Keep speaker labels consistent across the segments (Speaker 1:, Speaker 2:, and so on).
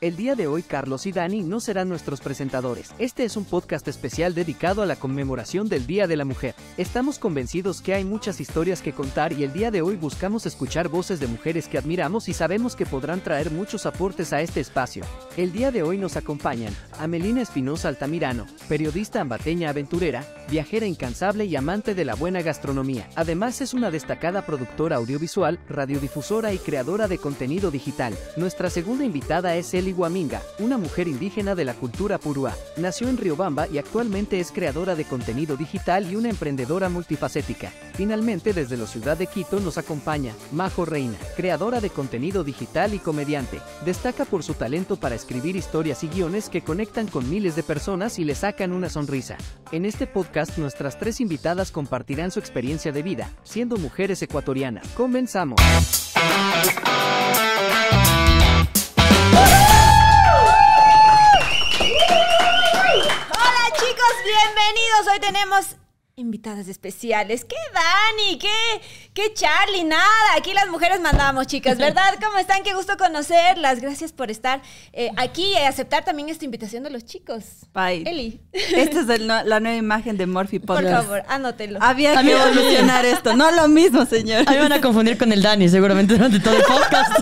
Speaker 1: El día de hoy Carlos y Dani no serán nuestros presentadores. Este es un podcast especial dedicado a la conmemoración del Día de la Mujer. Estamos convencidos que hay muchas historias que contar y el día de hoy buscamos escuchar voces de mujeres que admiramos y sabemos que podrán traer muchos aportes a este espacio. El día de hoy nos acompañan Amelina Espinosa Altamirano, periodista ambateña aventurera, viajera incansable y amante de la buena gastronomía. Además es una destacada productora audiovisual, radiodifusora y creadora de contenido digital. Nuestra segunda invitada es el iguaminga una mujer indígena de la cultura purúa. Nació en Riobamba y actualmente es creadora de contenido digital y una emprendedora multifacética. Finalmente, desde la ciudad de Quito nos acompaña Majo Reina, creadora de contenido digital y comediante. Destaca por su talento para escribir historias y guiones que conectan con miles de personas y le sacan una sonrisa. En este podcast, nuestras tres invitadas compartirán su experiencia de vida, siendo mujeres ecuatorianas. Comenzamos.
Speaker 2: Bienvenidos, hoy tenemos Invitadas especiales. ¿Qué Dani? ¿Qué? ¿Qué Charlie? Nada. Aquí las mujeres mandamos, chicas, ¿verdad? ¿Cómo están? Qué gusto conocerlas. Gracias por estar eh, aquí y aceptar también esta invitación de los chicos. Bye. Eli.
Speaker 3: Esta es la nueva imagen de Morphy Podcast. Por
Speaker 2: favor, anótelo. Había que evolucionar
Speaker 3: esto. No lo mismo, señor. A van
Speaker 4: a confundir con el Dani, seguramente durante todo el podcast.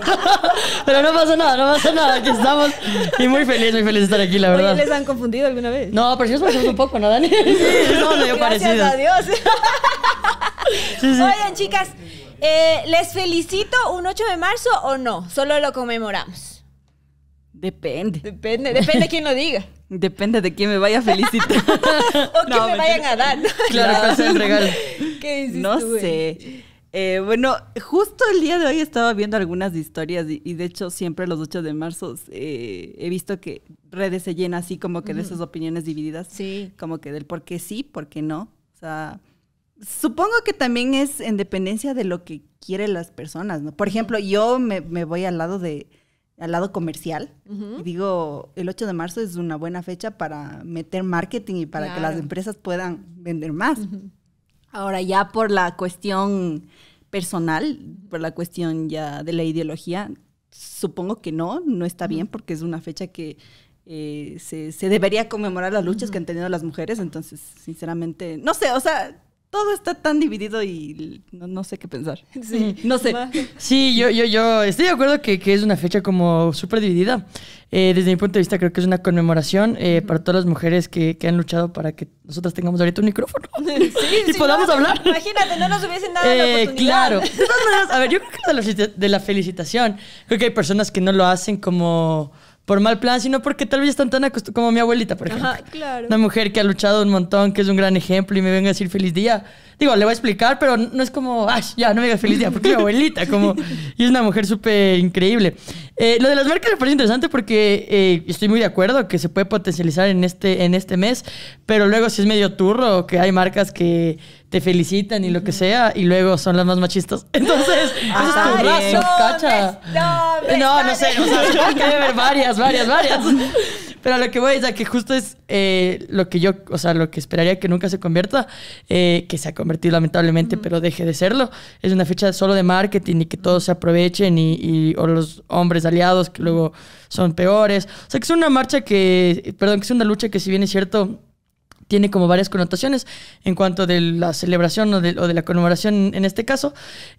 Speaker 4: Pero no pasa nada, no pasa nada. Aquí estamos. Y muy feliz, muy feliz de estar aquí, la verdad. Oye, ¿Les han confundido alguna vez? No, pero si nos parecemos un poco, ¿no, Dani? Sí, no, yo parecido. Adiós Oigan, chicas,
Speaker 2: eh, ¿les felicito un 8 de marzo o no? Solo lo conmemoramos.
Speaker 3: Depende.
Speaker 2: Depende, depende de quién lo diga.
Speaker 3: Depende de quién me vaya a felicitar.
Speaker 2: o que me vayan a dar. Claro, que el regalo?
Speaker 3: ¿Qué No sé. Eh, bueno, justo el día de hoy estaba viendo algunas historias y, de hecho siempre los 8 de marzo eh, he visto que redes se llenan así como que de esas opiniones divididas. Sí. Como que del por qué sí, por qué no. O sea, supongo que también es en dependencia de lo que quieren las personas, ¿no? Por ejemplo, yo me, voy al lado de al lado comercial. y digo, el 8 de marzo es una buena fecha para meter marketing y para que las empresas puedan vender más. Ahora ya por la cuestión personal, por la cuestión ya de la ideología, supongo que no, no está bien porque es una fecha que eh, se, debería conmemorar las luchas que han tenido las mujeres. Entonces, sinceramente, no sé, o sea, todo está tan dividido y no, sé qué pensar. Sí, no sé.
Speaker 4: Sí, yo, yo, yo estoy de acuerdo que, que es una fecha como súper dividida. Eh, desde mi punto de vista, creo que es una conmemoración eh, para todas las mujeres que, que, han luchado para que nosotras tengamos ahorita un micrófono sí, y podamos hablar. Imagínate, no nos hubiesen dado la oportunidad. Claro. a ver, yo creo que de la felicitación, creo que hay personas que no lo hacen como por mal plan, sino porque tal vez están tan acostumbrados como mi abuelita, por ejemplo. Ajá, claro. Una mujer que ha luchado un montón, que es un gran ejemplo y me venga a decir feliz día digo, le voy a explicar, pero no es como, ya, no me digas feliz día, porque mi abuelita, como, y es una mujer súper increíble. lo de las marcas me parece interesante porque estoy muy de acuerdo que se puede potencializar en este, en este mes, pero luego si es medio turro, que hay marcas que te felicitan y lo que sea, y luego son las más machistas. Entonces, eso es no, cacha. no, no, sé, o sea, varias, varias, varias. Pero lo que voy es a que justo es eh, lo que yo, o sea, lo que esperaría que nunca se convierta, eh, que se ha convertido lamentablemente, pero deje de serlo. Es una fecha solo de marketing y que todos se aprovechen y, y, o los hombres aliados que luego son peores. O sea, que es una marcha que, perdón, que es una lucha que si bien es cierto, tiene como varias connotaciones en cuanto de la celebración o de, la conmemoración en este caso.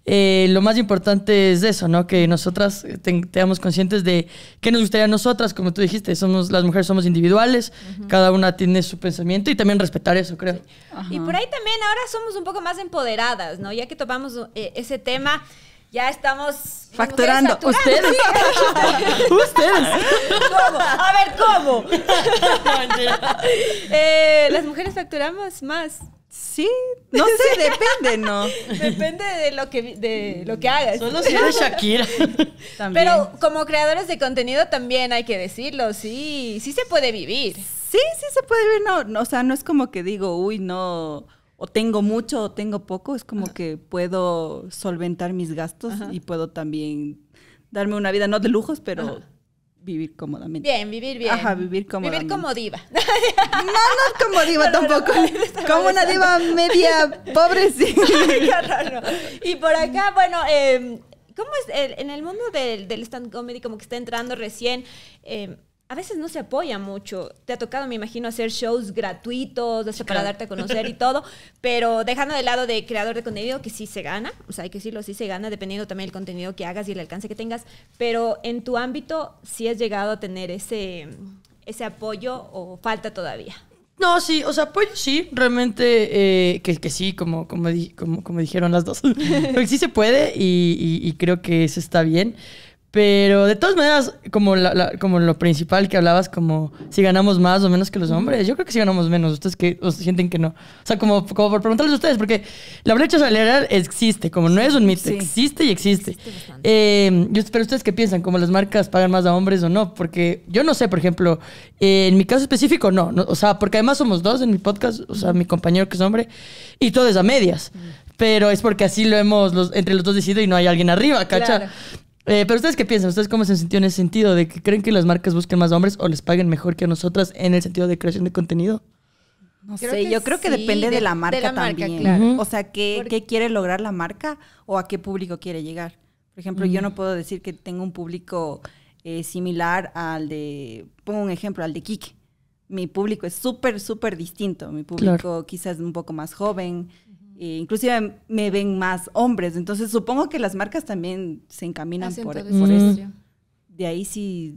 Speaker 4: Eh, lo más importante es eso, ¿no? Que nosotras eh, tengamos conscientes de qué nos gustaría a nosotras, como tú dijiste, somos las mujeres somos individuales, cada una tiene su pensamiento y también respetar eso, creo. Y por ahí
Speaker 2: también ahora somos un poco más empoderadas, ¿no? Ya que tomamos eh, ese tema ya estamos
Speaker 4: facturando. Ustedes. Ustedes.
Speaker 2: ¿Cómo? A ver, ¿cómo? eh, Las mujeres facturamos más. Sí, no sé,
Speaker 3: depende, ¿no?
Speaker 2: Depende de lo que de lo que hagas. Solo si eres Shakira.
Speaker 4: También. Pero
Speaker 2: como creadores de contenido también hay que decirlo, sí, sí se puede vivir. Sí, sí se puede vivir, no, no o sea, no es como que digo,
Speaker 3: uy, no, o tengo mucho o tengo poco, es como que puedo solventar mis gastos y puedo también darme una vida, no de lujos, pero vivir cómodamente.
Speaker 2: Bien, vivir bien. Ajá, vivir cómodamente. Vivir como diva. no, no
Speaker 3: como diva tampoco.
Speaker 2: como una diva media pobre, sí. Y por acá, bueno, eh, ¿cómo es en el mundo del, del stand comedy como que está entrando recién? Eh, a veces no se apoya mucho. Te ha tocado, me imagino, hacer shows gratuitos, para darte a conocer y todo, pero dejando de lado de creador de contenido, que sí se gana, o sea, hay que decirlo, sí se gana, dependiendo también del contenido que hagas y el alcance que tengas, pero en tu ámbito sí has llegado a tener ese, ese apoyo o falta todavía.
Speaker 4: No, sí, o sea, apoyo sí, realmente eh, que, que, sí, como, como, como, como, dijeron las dos, porque sí se puede y, y, y creo que eso está bien. Pero de todas maneras, como, como lo principal que hablabas, como si ganamos más o menos que los hombres, yo creo que si ganamos menos, ustedes que sienten que no. O sea, como, por preguntarles a ustedes, porque la brecha salarial existe, como no es un mito, existe y existe. Eh, yo espero pero ustedes qué piensan, como las marcas pagan más a hombres o no, porque yo no sé, por ejemplo, en mi caso específico, no, o sea, porque además somos dos en mi podcast, o sea, mi compañero que es hombre, y todo es a medias. pero es porque así lo hemos entre los dos decidido y no hay alguien arriba, ¿cacha? Eh, pero ustedes qué piensan, ustedes cómo se sintió en ese sentido, de que creen que las marcas busquen más hombres o les paguen mejor que a nosotras en el sentido de creación de contenido.
Speaker 2: No sé, yo
Speaker 3: creo que depende de, la marca también. O sea, ¿qué, quiere lograr la marca o a qué público quiere llegar? Por ejemplo, yo no puedo decir que tengo un público eh, similar al de, pongo un ejemplo, al de Kike. Mi público es súper, súper distinto. Mi público quizás un poco más joven, inclusive me ven más hombres. Entonces supongo que las marcas también se encaminan por, eso. De ahí sí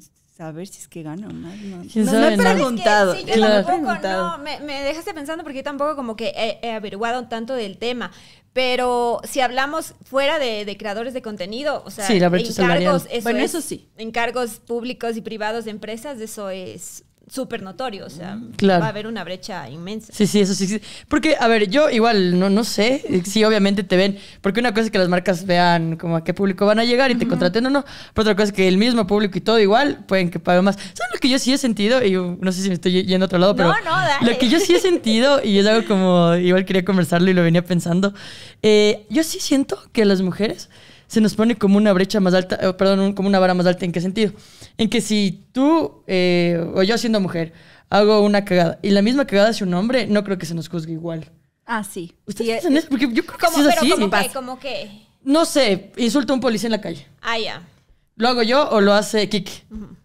Speaker 3: ver si es que gano o no. No, he preguntado.
Speaker 2: me, dejaste pensando porque yo tampoco como que he, averiguado tanto del tema. Pero si hablamos fuera de, creadores de contenido, o sea, encargos, eso bueno, encargos públicos y privados de empresas, eso es súper notorio, o sea, mm, va a haber una brecha inmensa. Sí, sí, eso sí,
Speaker 4: Porque, a ver, yo igual no, no sé, sí, obviamente te ven, porque una cosa es que las marcas vean como a qué público van a llegar y te contraten o no, pero otra cosa es que el mismo público y todo igual pueden que paguen más. ¿Sabes lo que yo sí he sentido? Y uh, no sé si me estoy yendo a otro lado, pero no, no, dale. lo que yo sí he sentido, y es algo como, igual quería conversarlo y lo venía pensando, eh, yo sí siento que las mujeres se nos pone como una brecha más alta, eh, perdón, como una vara más alta. ¿En qué sentido? En que si tú eh, o yo siendo mujer hago una cagada y la misma cagada hace un hombre, no creo que se nos juzgue igual.
Speaker 2: Ah, sí. ¿Ustedes piensan
Speaker 4: eh, eso? Porque yo creo que así. ¿Cómo que? No sé, insulta a un policía en la calle. Ah, ya. ¿Lo hago yo o lo hace Kiki?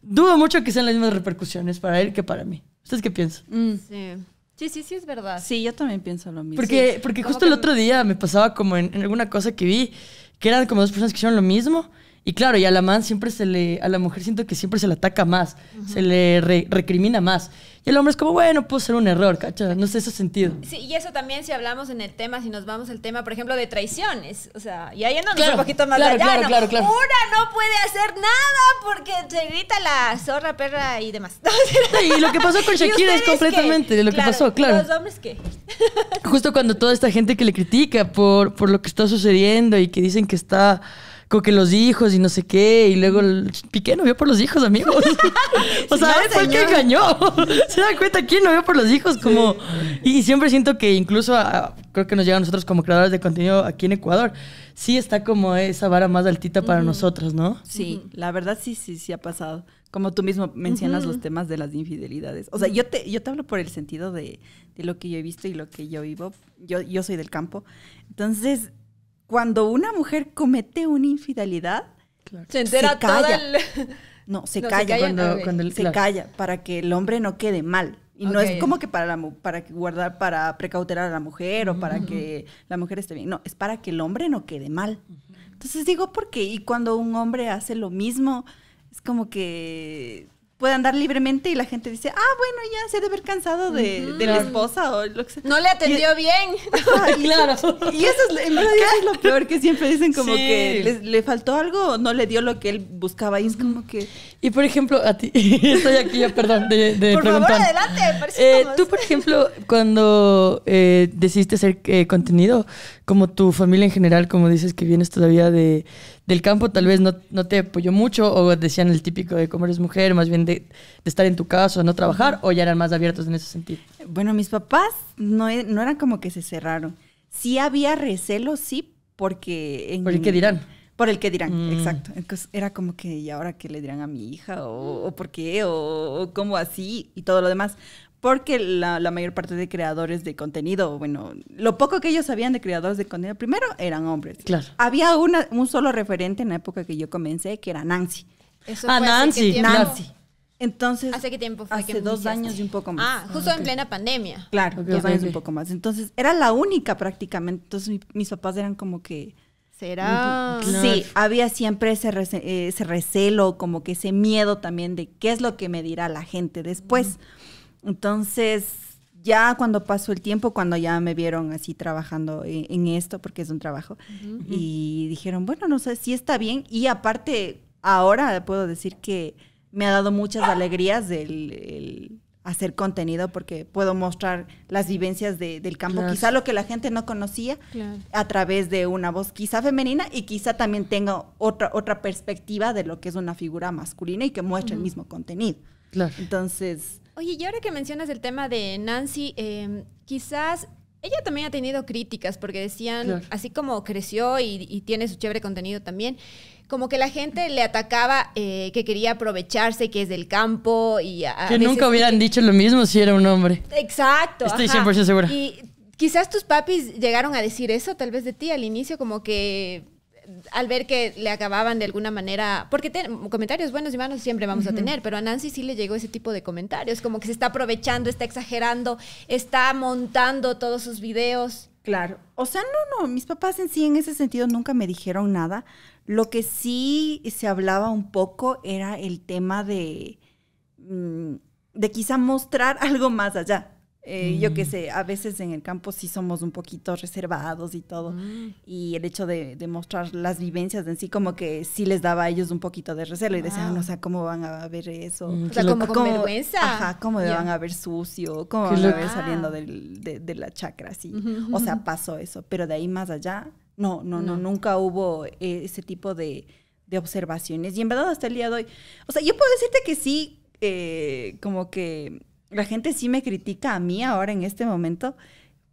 Speaker 4: Dudo mucho que sean las mismas repercusiones para él que para mí. ¿Ustedes qué piensan?
Speaker 2: Mm. Sí. Sí, sí, sí, es verdad. Sí,
Speaker 3: yo también pienso lo mismo. Porque, porque justo el
Speaker 4: otro día me pasaba como en alguna cosa que vi que eran como dos personas que hicieron lo mismo. Y claro, y a la man siempre se le, a la mujer siento que siempre se le ataca más, se le recrimina más. Y el hombre es como, bueno, puede ser un error, ¿cacha? No sé, eso sentido.
Speaker 2: Sí, y eso también si hablamos en el tema, si nos vamos al tema, por ejemplo, de traiciones. O sea, y ahí andamos un poquito más claro, allá. Claro, claro, claro. Una no puede hacer nada porque se grita la zorra, perra y demás. y lo que pasó con Shakira es completamente lo que pasó, claro. ¿Los hombres qué?
Speaker 4: Justo cuando toda esta gente que le critica por, por lo que está sucediendo y que dicen que está con que los hijos y no sé qué, y luego el... Piqué no vio por los hijos, amigos. o sea, es el que engañó. ¿Se dan cuenta quién no vio por los hijos? Como, y siempre siento que incluso creo que nos llega a nosotros como creadores de contenido aquí en Ecuador, sí está como esa vara más altita para nosotros, ¿no?
Speaker 3: Sí, la verdad sí, sí, sí ha pasado. Como tú mismo mencionas los temas de las infidelidades. O sea, yo te, yo te hablo por el sentido de, lo que yo he visto y lo que yo vivo. Yo, yo soy del campo. Entonces, cuando una mujer comete una infidelidad,
Speaker 1: se entera el...
Speaker 3: No, se calla, cuando, se calla para que el hombre no quede mal. Y no es como que para, para guardar, para precautelar a la mujer o para que la mujer esté bien. No, es para que el hombre no quede mal. Entonces digo, ¿por qué? Y cuando un hombre hace lo mismo, es como que puede andar libremente y la gente dice, ah, bueno, ya se debe haber cansado de, la
Speaker 2: esposa o lo que sea.
Speaker 3: No le atendió bien.
Speaker 1: claro.
Speaker 3: Y eso es, lo peor, que siempre dicen como que le faltó algo o no le dio lo que él buscaba y es como que... Y por ejemplo, a ti,
Speaker 4: estoy aquí ya, perdón, de, Por favor, adelante, eh, Tú, por ejemplo, cuando eh, decidiste hacer eh, contenido, como tu familia en general, como dices que vienes todavía de, del campo, tal vez no, no te apoyó mucho o decían el típico de cómo eres mujer, más bien de, estar en tu casa, no trabajar, o ya eran más abiertos en ese sentido?
Speaker 3: Bueno, mis papás no, no eran como que se cerraron. Sí había recelo, sí, porque... ¿Por el qué dirán? Por el que dirán, mm. exacto. Entonces era como que, ¿y ahora qué le dirán a mi hija? ¿O, por qué? o cómo así? Y todo lo demás porque la, mayor parte de creadores de contenido, bueno, lo poco que ellos sabían de creadores de contenido, primero eran hombres. Claro. Había un solo referente en la época que yo comencé, que era Nancy. Eso ah, Nancy. Nancy.
Speaker 2: Entonces, ¿hace qué tiempo fue Hace dos años y un poco más. Ah, justo en plena pandemia.
Speaker 3: Claro, dos años y un poco más. Entonces, era la única prácticamente. Entonces, mis papás eran como que...
Speaker 2: ¿Será?
Speaker 3: Sí, había siempre eh, ese, recelo, como que ese miedo también de qué es lo que me dirá la gente después. Entonces, ya cuando pasó el tiempo, cuando ya me vieron así trabajando e, en, esto, porque es un trabajo, y dijeron, bueno, no sé si está bien. Y aparte, ahora puedo decir que me ha dado muchas alegrías el, hacer contenido porque puedo mostrar las vivencias del campo, quizá lo que la gente no conocía a través de una voz quizá femenina y quizá también tenga otra, otra perspectiva de lo que es una figura masculina y que muestra el mismo contenido. Entonces,
Speaker 2: Oye, y ahora que mencionas el tema de Nancy, em, quizás ella también ha tenido críticas porque decían, así como creció y, tiene su chévere contenido también, como que la gente le atacaba eh, que quería aprovecharse, que es del campo y... que nunca hubieran
Speaker 4: dicho lo mismo si era un hombre.
Speaker 2: Exacto. Estoy 100% segura. Y quizás tus papis llegaron a decir eso tal vez de ti al inicio, como que al ver que le acababan de alguna manera, porque comentarios buenos y malos siempre vamos a tener, pero a Nancy sí le llegó ese tipo de comentarios, como que se está aprovechando, está exagerando, está montando todos sus videos.
Speaker 3: Claro, o sea, no, no, mis papás en sí en ese sentido nunca me dijeron nada. Lo que sí se hablaba un poco era el tema de, mm, de quizá mostrar algo más allá, eh, yo qué mm. sé, a veces en el campo sí somos un poquito reservados y todo. Mm. Y el hecho de, mostrar las vivencias en sí, como que sí les daba a ellos un poquito de recelo y decían, ah, no o sea, ¿cómo van a ver eso? Mm, o sea, como con vergüenza. Ajá, ¿cómo van a ver sucio? ¿Cómo van a ver saliendo ah. del, de, la chacra? Así. O sea, pasó eso. Pero de ahí más allá, no, no, no, nunca hubo e, ese tipo de, de observaciones. Y en verdad hasta el día de hoy, o sea, yo puedo decirte que sí, eh, como que la gente sí me critica a mí ahora en este momento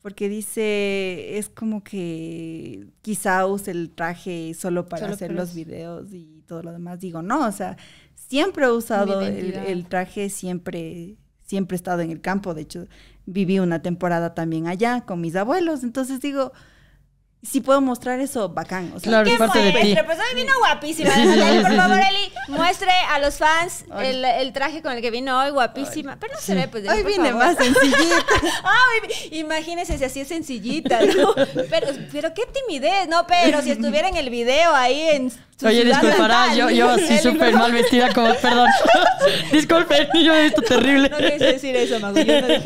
Speaker 3: porque dice, es como que quizá use el traje solo para hacer los videos y todo lo demás. Digo, no, o sea, siempre he usado el, el, traje, siempre, siempre he estado en el campo. De hecho, viví una temporada también allá con mis abuelos. Entonces digo, si puedo mostrar eso, bacán. O claro, Pues hoy
Speaker 2: vino guapísima. por favor, Eli, muestre a los fans el, traje con el que vino hoy, guapísima. Pero no se ve, pues. hoy vine más sencillita. Ay, imagínense si así es sencillita, ¿no? Pero, pero qué timidez, ¿no? Pero si estuviera en el video ahí en
Speaker 3: Oye, disculpará,
Speaker 4: yo, yo así súper mal vestida como, perdón. Disculpe, yo he visto terrible. No, no decir eso, Mago, no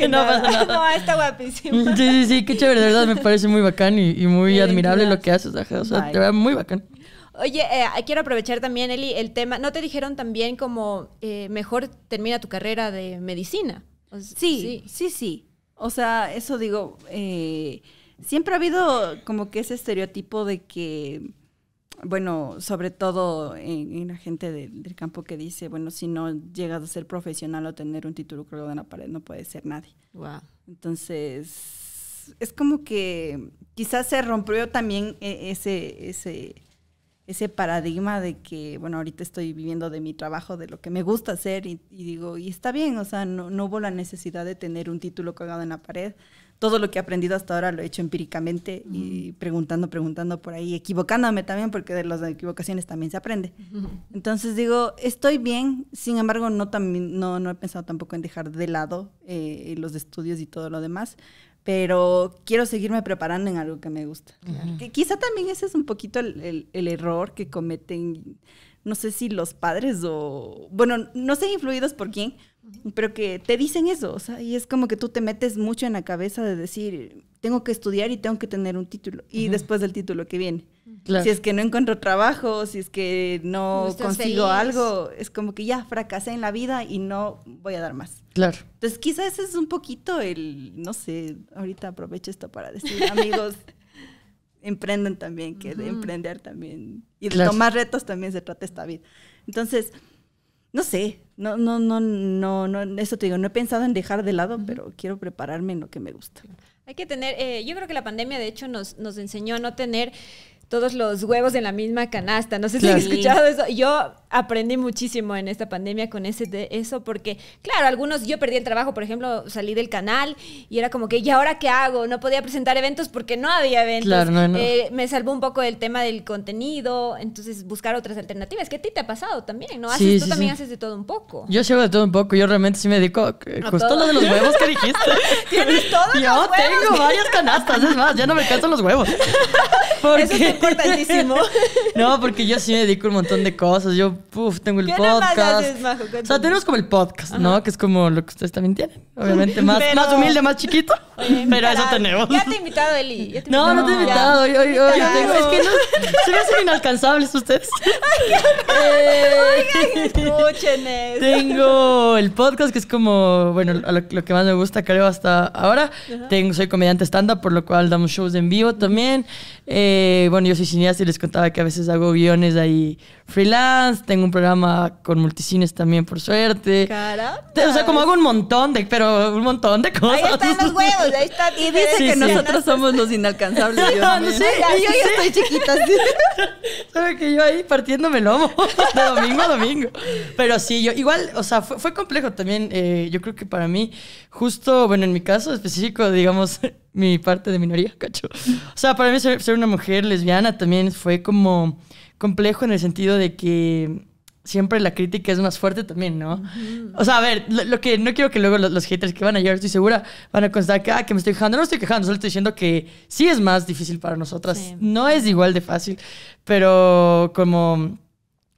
Speaker 4: no Pasa nada. No,
Speaker 2: está guapísima. Sí, sí, sí, qué chévere, de verdad, me
Speaker 4: parece muy bacán y, muy admirable lo que haces, ajá, o sea, te veo muy bacán.
Speaker 2: Oye, eh, ah, quiero aprovechar también, Eli, el tema, ¿no te dijeron también como eh, mejor termina tu carrera de medicina? sí, sí, sí, O sea, eso digo,
Speaker 3: eh, siempre ha habido como que ese estereotipo de que bueno, sobre todo en, la gente del campo que dice, bueno, si no llegas a ser profesional o tener un título colgado en la pared, no puede ser nadie. Entonces, es como que quizás se rompió también e, ese, ese, ese paradigma de que, bueno, ahorita estoy viviendo de mi trabajo, de lo que me gusta hacer, y, digo, y está bien, o sea, no hubo la necesidad de tener un título colgado en la pared, todo lo que he aprendido hasta ahora lo he hecho empíricamente y preguntando, preguntando por ahí, equivocándome también, porque de las equivocaciones también se aprende. Entonces digo, estoy bien, sin embargo, no, no, no he pensado tampoco en dejar de lado eh, los estudios y todo lo demás, pero quiero seguirme preparando en algo que me gusta. que quizá también ese es un poquito el, error que cometen, no sé si los padres o, bueno, no sé influidos por quién, pero que te dicen eso, o sea, y es como que tú te metes mucho en la cabeza de decir, tengo que estudiar y tengo que tener un título, y después del título que viene. Si es que no encuentro trabajo, si es que no, consigo algo, es como que ya fracasé en la vida y no voy a dar más. Claro. Entonces quizás es un poquito el, no sé, ahorita aprovecho esto para decir, amigos, emprenden también, que de emprender también y de tomar retos también se trata esta vida. Entonces, no sé, no, no, no, no, no, eso te digo, no he pensado en dejar de lado, pero quiero prepararme en lo que me gusta.
Speaker 2: Hay que tener, eh, yo creo que la pandemia de hecho nos, nos enseñó a no tener todos los huevos en la misma canasta. No sé si has escuchado eso. Yo aprendí muchísimo en esta pandemia con ese de eso porque, claro, algunos, yo perdí el trabajo, por ejemplo, salí del canal y era como que, ¿y ahora qué hago? No podía presentar eventos porque no había eventos. Eh, me salvó un poco el tema del contenido, entonces buscar otras alternativas, ¿Qué a ti te ha pasado también, ¿no? Haces, tú también haces de todo un poco. Yo
Speaker 4: hago de todo un poco, yo realmente sí me dedico eh, justo lo de los huevos que dijiste. yo tengo varias canastas, es más, ya no me canso los huevos. Porque... no, porque yo sí me dedico un montón de cosas. Yo, puf, tengo el podcast. o sea, tenemos como el podcast, ¿no? Que es como lo que ustedes también tienen. Obviamente, más, más humilde, más chiquito. pero eso tenemos. Ya
Speaker 2: te he invitado, Eli. no, no te he invitado. Hoy, hoy,
Speaker 4: tengo... Es que no, se me hacen inalcanzables ustedes. Ay, eh. Oigan,
Speaker 2: escuchen eso.
Speaker 4: Tengo el podcast, que es como, bueno, lo, que más me gusta, creo, hasta ahora. Tengo, soy comediante estándar, por lo cual damos shows en vivo también. Eh, bueno, yo soy cineasta y les contaba que a veces hago guiones ahí freelance, tengo un programa con multicines también, por suerte. Caramba. O sea, como hago un montón de, pero un montón de cosas. Ahí están los huevos, ahí está. Y dice que nosotros somos los inalcanzables. yo no, no sé, yo, ya estoy chiquita. Sabe que yo ahí partiéndome el lomo, de domingo a domingo. Pero sí, yo igual, o sea, fue, complejo también, eh, yo creo que para mí, justo, bueno, en mi caso específico, digamos mi parte de minoría, cacho. O sea, para mí ser, una mujer lesbiana también fue como complejo en el sentido de que siempre la crítica es más fuerte también, ¿no? O sea, a ver, lo, que no quiero que luego los, haters que van a llegar, estoy segura, van a constar que, ah, me estoy quejando. No me estoy quejando, solo estoy diciendo que sí es más difícil para nosotras. No es igual de fácil, pero como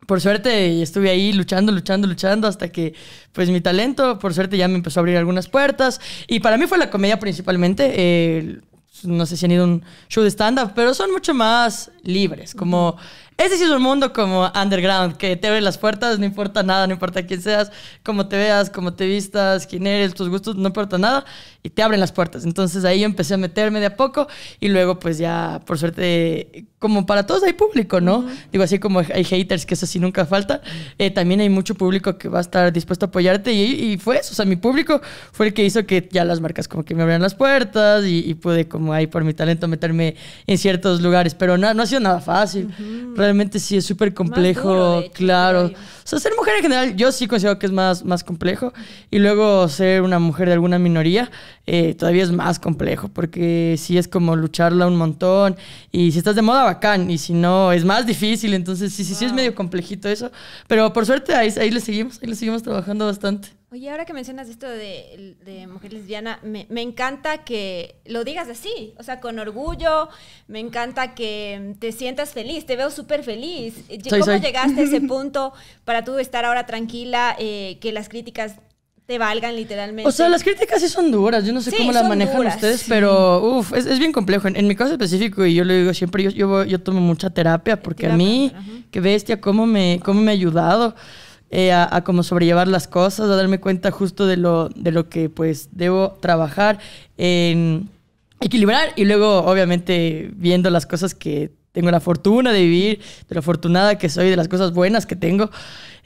Speaker 4: por suerte estuve ahí luchando, luchando, luchando hasta que pues mi talento, por suerte ya me empezó a abrir algunas puertas y para mí fue la comedia principalmente. Eh, no sé si han ido a un show de stand-up, pero son mucho más libres, como... Ese sí es un mundo como underground, que te abre las puertas, no importa nada, no importa quién seas, cómo te veas, cómo te vistas, quién eres, tus gustos, no importa nada y te abren las puertas. Entonces ahí empecé a meterme de a poco y luego pues ya, por suerte, como para todos hay público, ¿no? Digo, así como hay haters, que eso sí nunca falta, eh, también hay mucho público que va a estar dispuesto a apoyarte y, fue eso, o sea, mi público fue el que hizo que ya las marcas como que me abrieran las puertas y, pude como ahí por mi talento meterme en ciertos lugares, pero no, no ha sido nada fácil, realmente sí es súper complejo, claro. O sea, ser mujer en general yo sí considero que es más, más complejo y luego ser una mujer de alguna minoría eh, todavía es más complejo, porque sí es como lucharla un montón, y si estás de moda, bacán, y si no, es más difícil, entonces sí, sí, sí es medio complejito eso, pero por suerte ahí, ahí le seguimos, ahí le seguimos trabajando bastante.
Speaker 2: Oye, ahora que mencionas esto de, de mujer lesbiana, me, encanta que lo digas así, o sea, con orgullo, me encanta que te sientas feliz, te veo súper feliz. ¿Cómo llegaste a ese punto para tú estar ahora tranquila, eh, que las críticas te valgan literalmente. O sea, las críticas sí son
Speaker 4: duras, yo no sé cómo las manejan ustedes, pero uff, es, bien complejo. En, mi caso específico, y yo lo digo siempre, yo, yo, yo tomo mucha terapia porque a mí, qué bestia, cómo me, cómo me ha ayudado. Eh, a, a como sobrellevar las cosas, a darme cuenta justo de lo, de lo que pues debo trabajar en equilibrar y luego obviamente viendo las cosas que tengo la fortuna de vivir, de lo afortunada que soy, de las cosas buenas que tengo.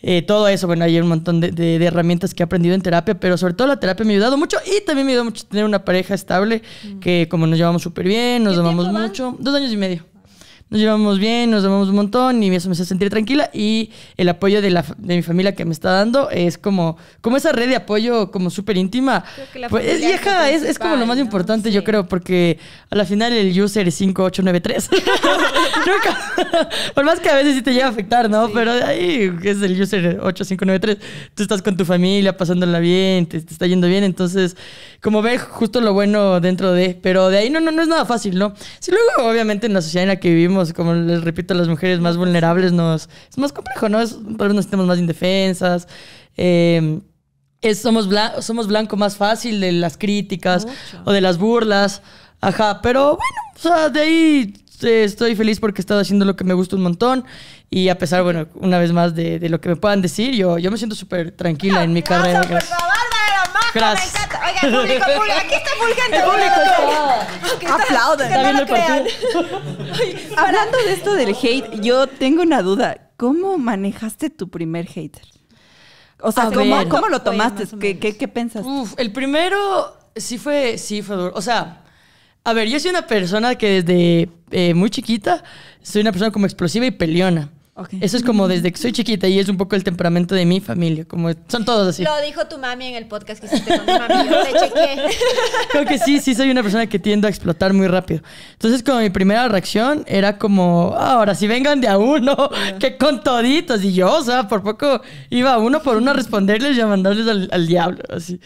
Speaker 4: Eh, todo eso, bueno, hay un montón de, herramientas que he aprendido en terapia, pero sobre todo la terapia me ha ayudado mucho y también me ha ayudado mucho tener una pareja estable, mm. que como nos llevamos súper bien, nos amamos mucho, dos años y medio nos llevamos bien, nos amamos un montón y eso me hace sentir tranquila. Y el apoyo de, mi familia que me está dando es como, como esa red de apoyo como súper íntima. Pues, es, vieja, es, es, como lo más importante, yo creo, porque a la final el user es 5893. Por más que a veces sí te llega a afectar, ¿no? pero Pero ahí es el user 8593. Tú estás con tu familia, pasándola bien, te, te está yendo bien. Entonces, como ves, justo lo bueno dentro de. Pero de ahí no, no, no es nada fácil, ¿no? Si luego, obviamente, en la sociedad en la que vivimos, como les repito, las mujeres más vulnerables, nos, es más complejo, ¿no? Es, nos más indefensas. Em, somos, somos blanco más fácil de las críticas o de las burlas. Ajá, pero bueno, o sea, de ahí eh, estoy feliz porque he estado haciendo lo que me gusta un montón y a pesar, bueno, una vez más de, lo que me puedan decir, yo, yo me siento súper tranquila ah, en mi ah, carrera.
Speaker 2: Gracias. Oiga, público, Aquí está
Speaker 3: El público Hablando de esto del hate, yo tengo una duda. ¿Cómo manejaste tu primer hater? O sea, ¿cómo, lo tomaste?
Speaker 4: ¿Qué, qué, el primero sí fue, sí fue duro. O sea, a ver, yo soy una persona que desde eh, muy chiquita soy una persona como explosiva y peleona. Eso es como desde que soy chiquita y es un poco el temperamento de mi familia, como son todos así. Lo
Speaker 2: dijo tu mami en el podcast que hiciste con tu mami, yo
Speaker 4: Creo que sí, sí soy una persona que tiendo a explotar muy rápido. Entonces como mi primera reacción era como, ah, ahora si vengan de a uno, que con toditos. Y yo, o sea, por poco iba uno por uno a responderles y a mandarles al, al diablo, así.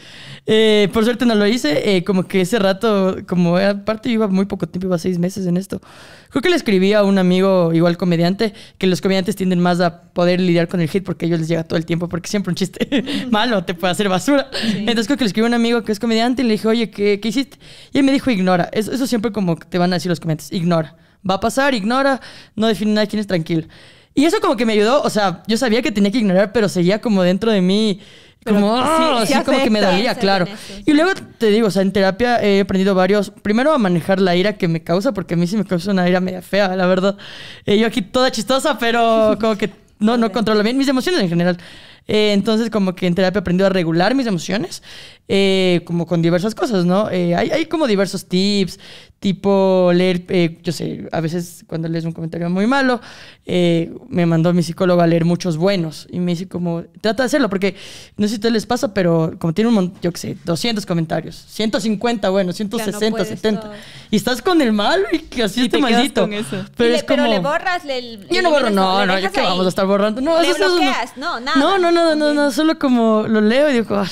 Speaker 4: Eh, por suerte no lo hice, eh, como que ese rato, como aparte iba muy poco tiempo, iba seis meses en esto. Creo que le escribí a un amigo, igual comediante, que los comediantes tienden más a poder lidiar con el hit porque ellos les llega todo el tiempo, porque siempre un chiste malo te puede hacer basura. Entonces creo que le escribí a un amigo que es comediante y le dije, oye, ¿qué, qué hiciste? Y él me dijo, ignora. Eso, eso siempre como te van a decir los comediantes, ignora. Va a pasar, ignora, no define nada quién es tranquilo. Y eso como que me ayudó, o sea, yo sabía que tenía que ignorar, pero seguía como dentro de mí como, así ah, como que me dolía, claro. y luego te digo, o sea, en terapia he aprendido varios. Primero a manejar la ira que me causa, porque a mí sí me causa una ira media fea, la verdad. Eh, yo aquí toda chistosa, pero como que no, no controlo bien mis emociones en general. Eh, entonces, como que en terapia he aprendido a regular mis emociones. Eh, como con diversas cosas, ¿no? Eh, hay, como diversos tips, tipo leer, eh, yo sé, a veces cuando lees un comentario muy malo, me mandó mi psicólogo a leer muchos buenos y me dice como, trata de hacerlo, porque no sé si te les pasa, pero como tiene un montón, yo qué sé, 200 comentarios, 150 buenos, 160, 70, y estás con el malo y que así y maldito. Pero, le, borras, Yo no borro, no, no, yo que vamos a estar borrando. No, eso, no, no, No, no, no, no, no, solo como lo leo y digo, Ay,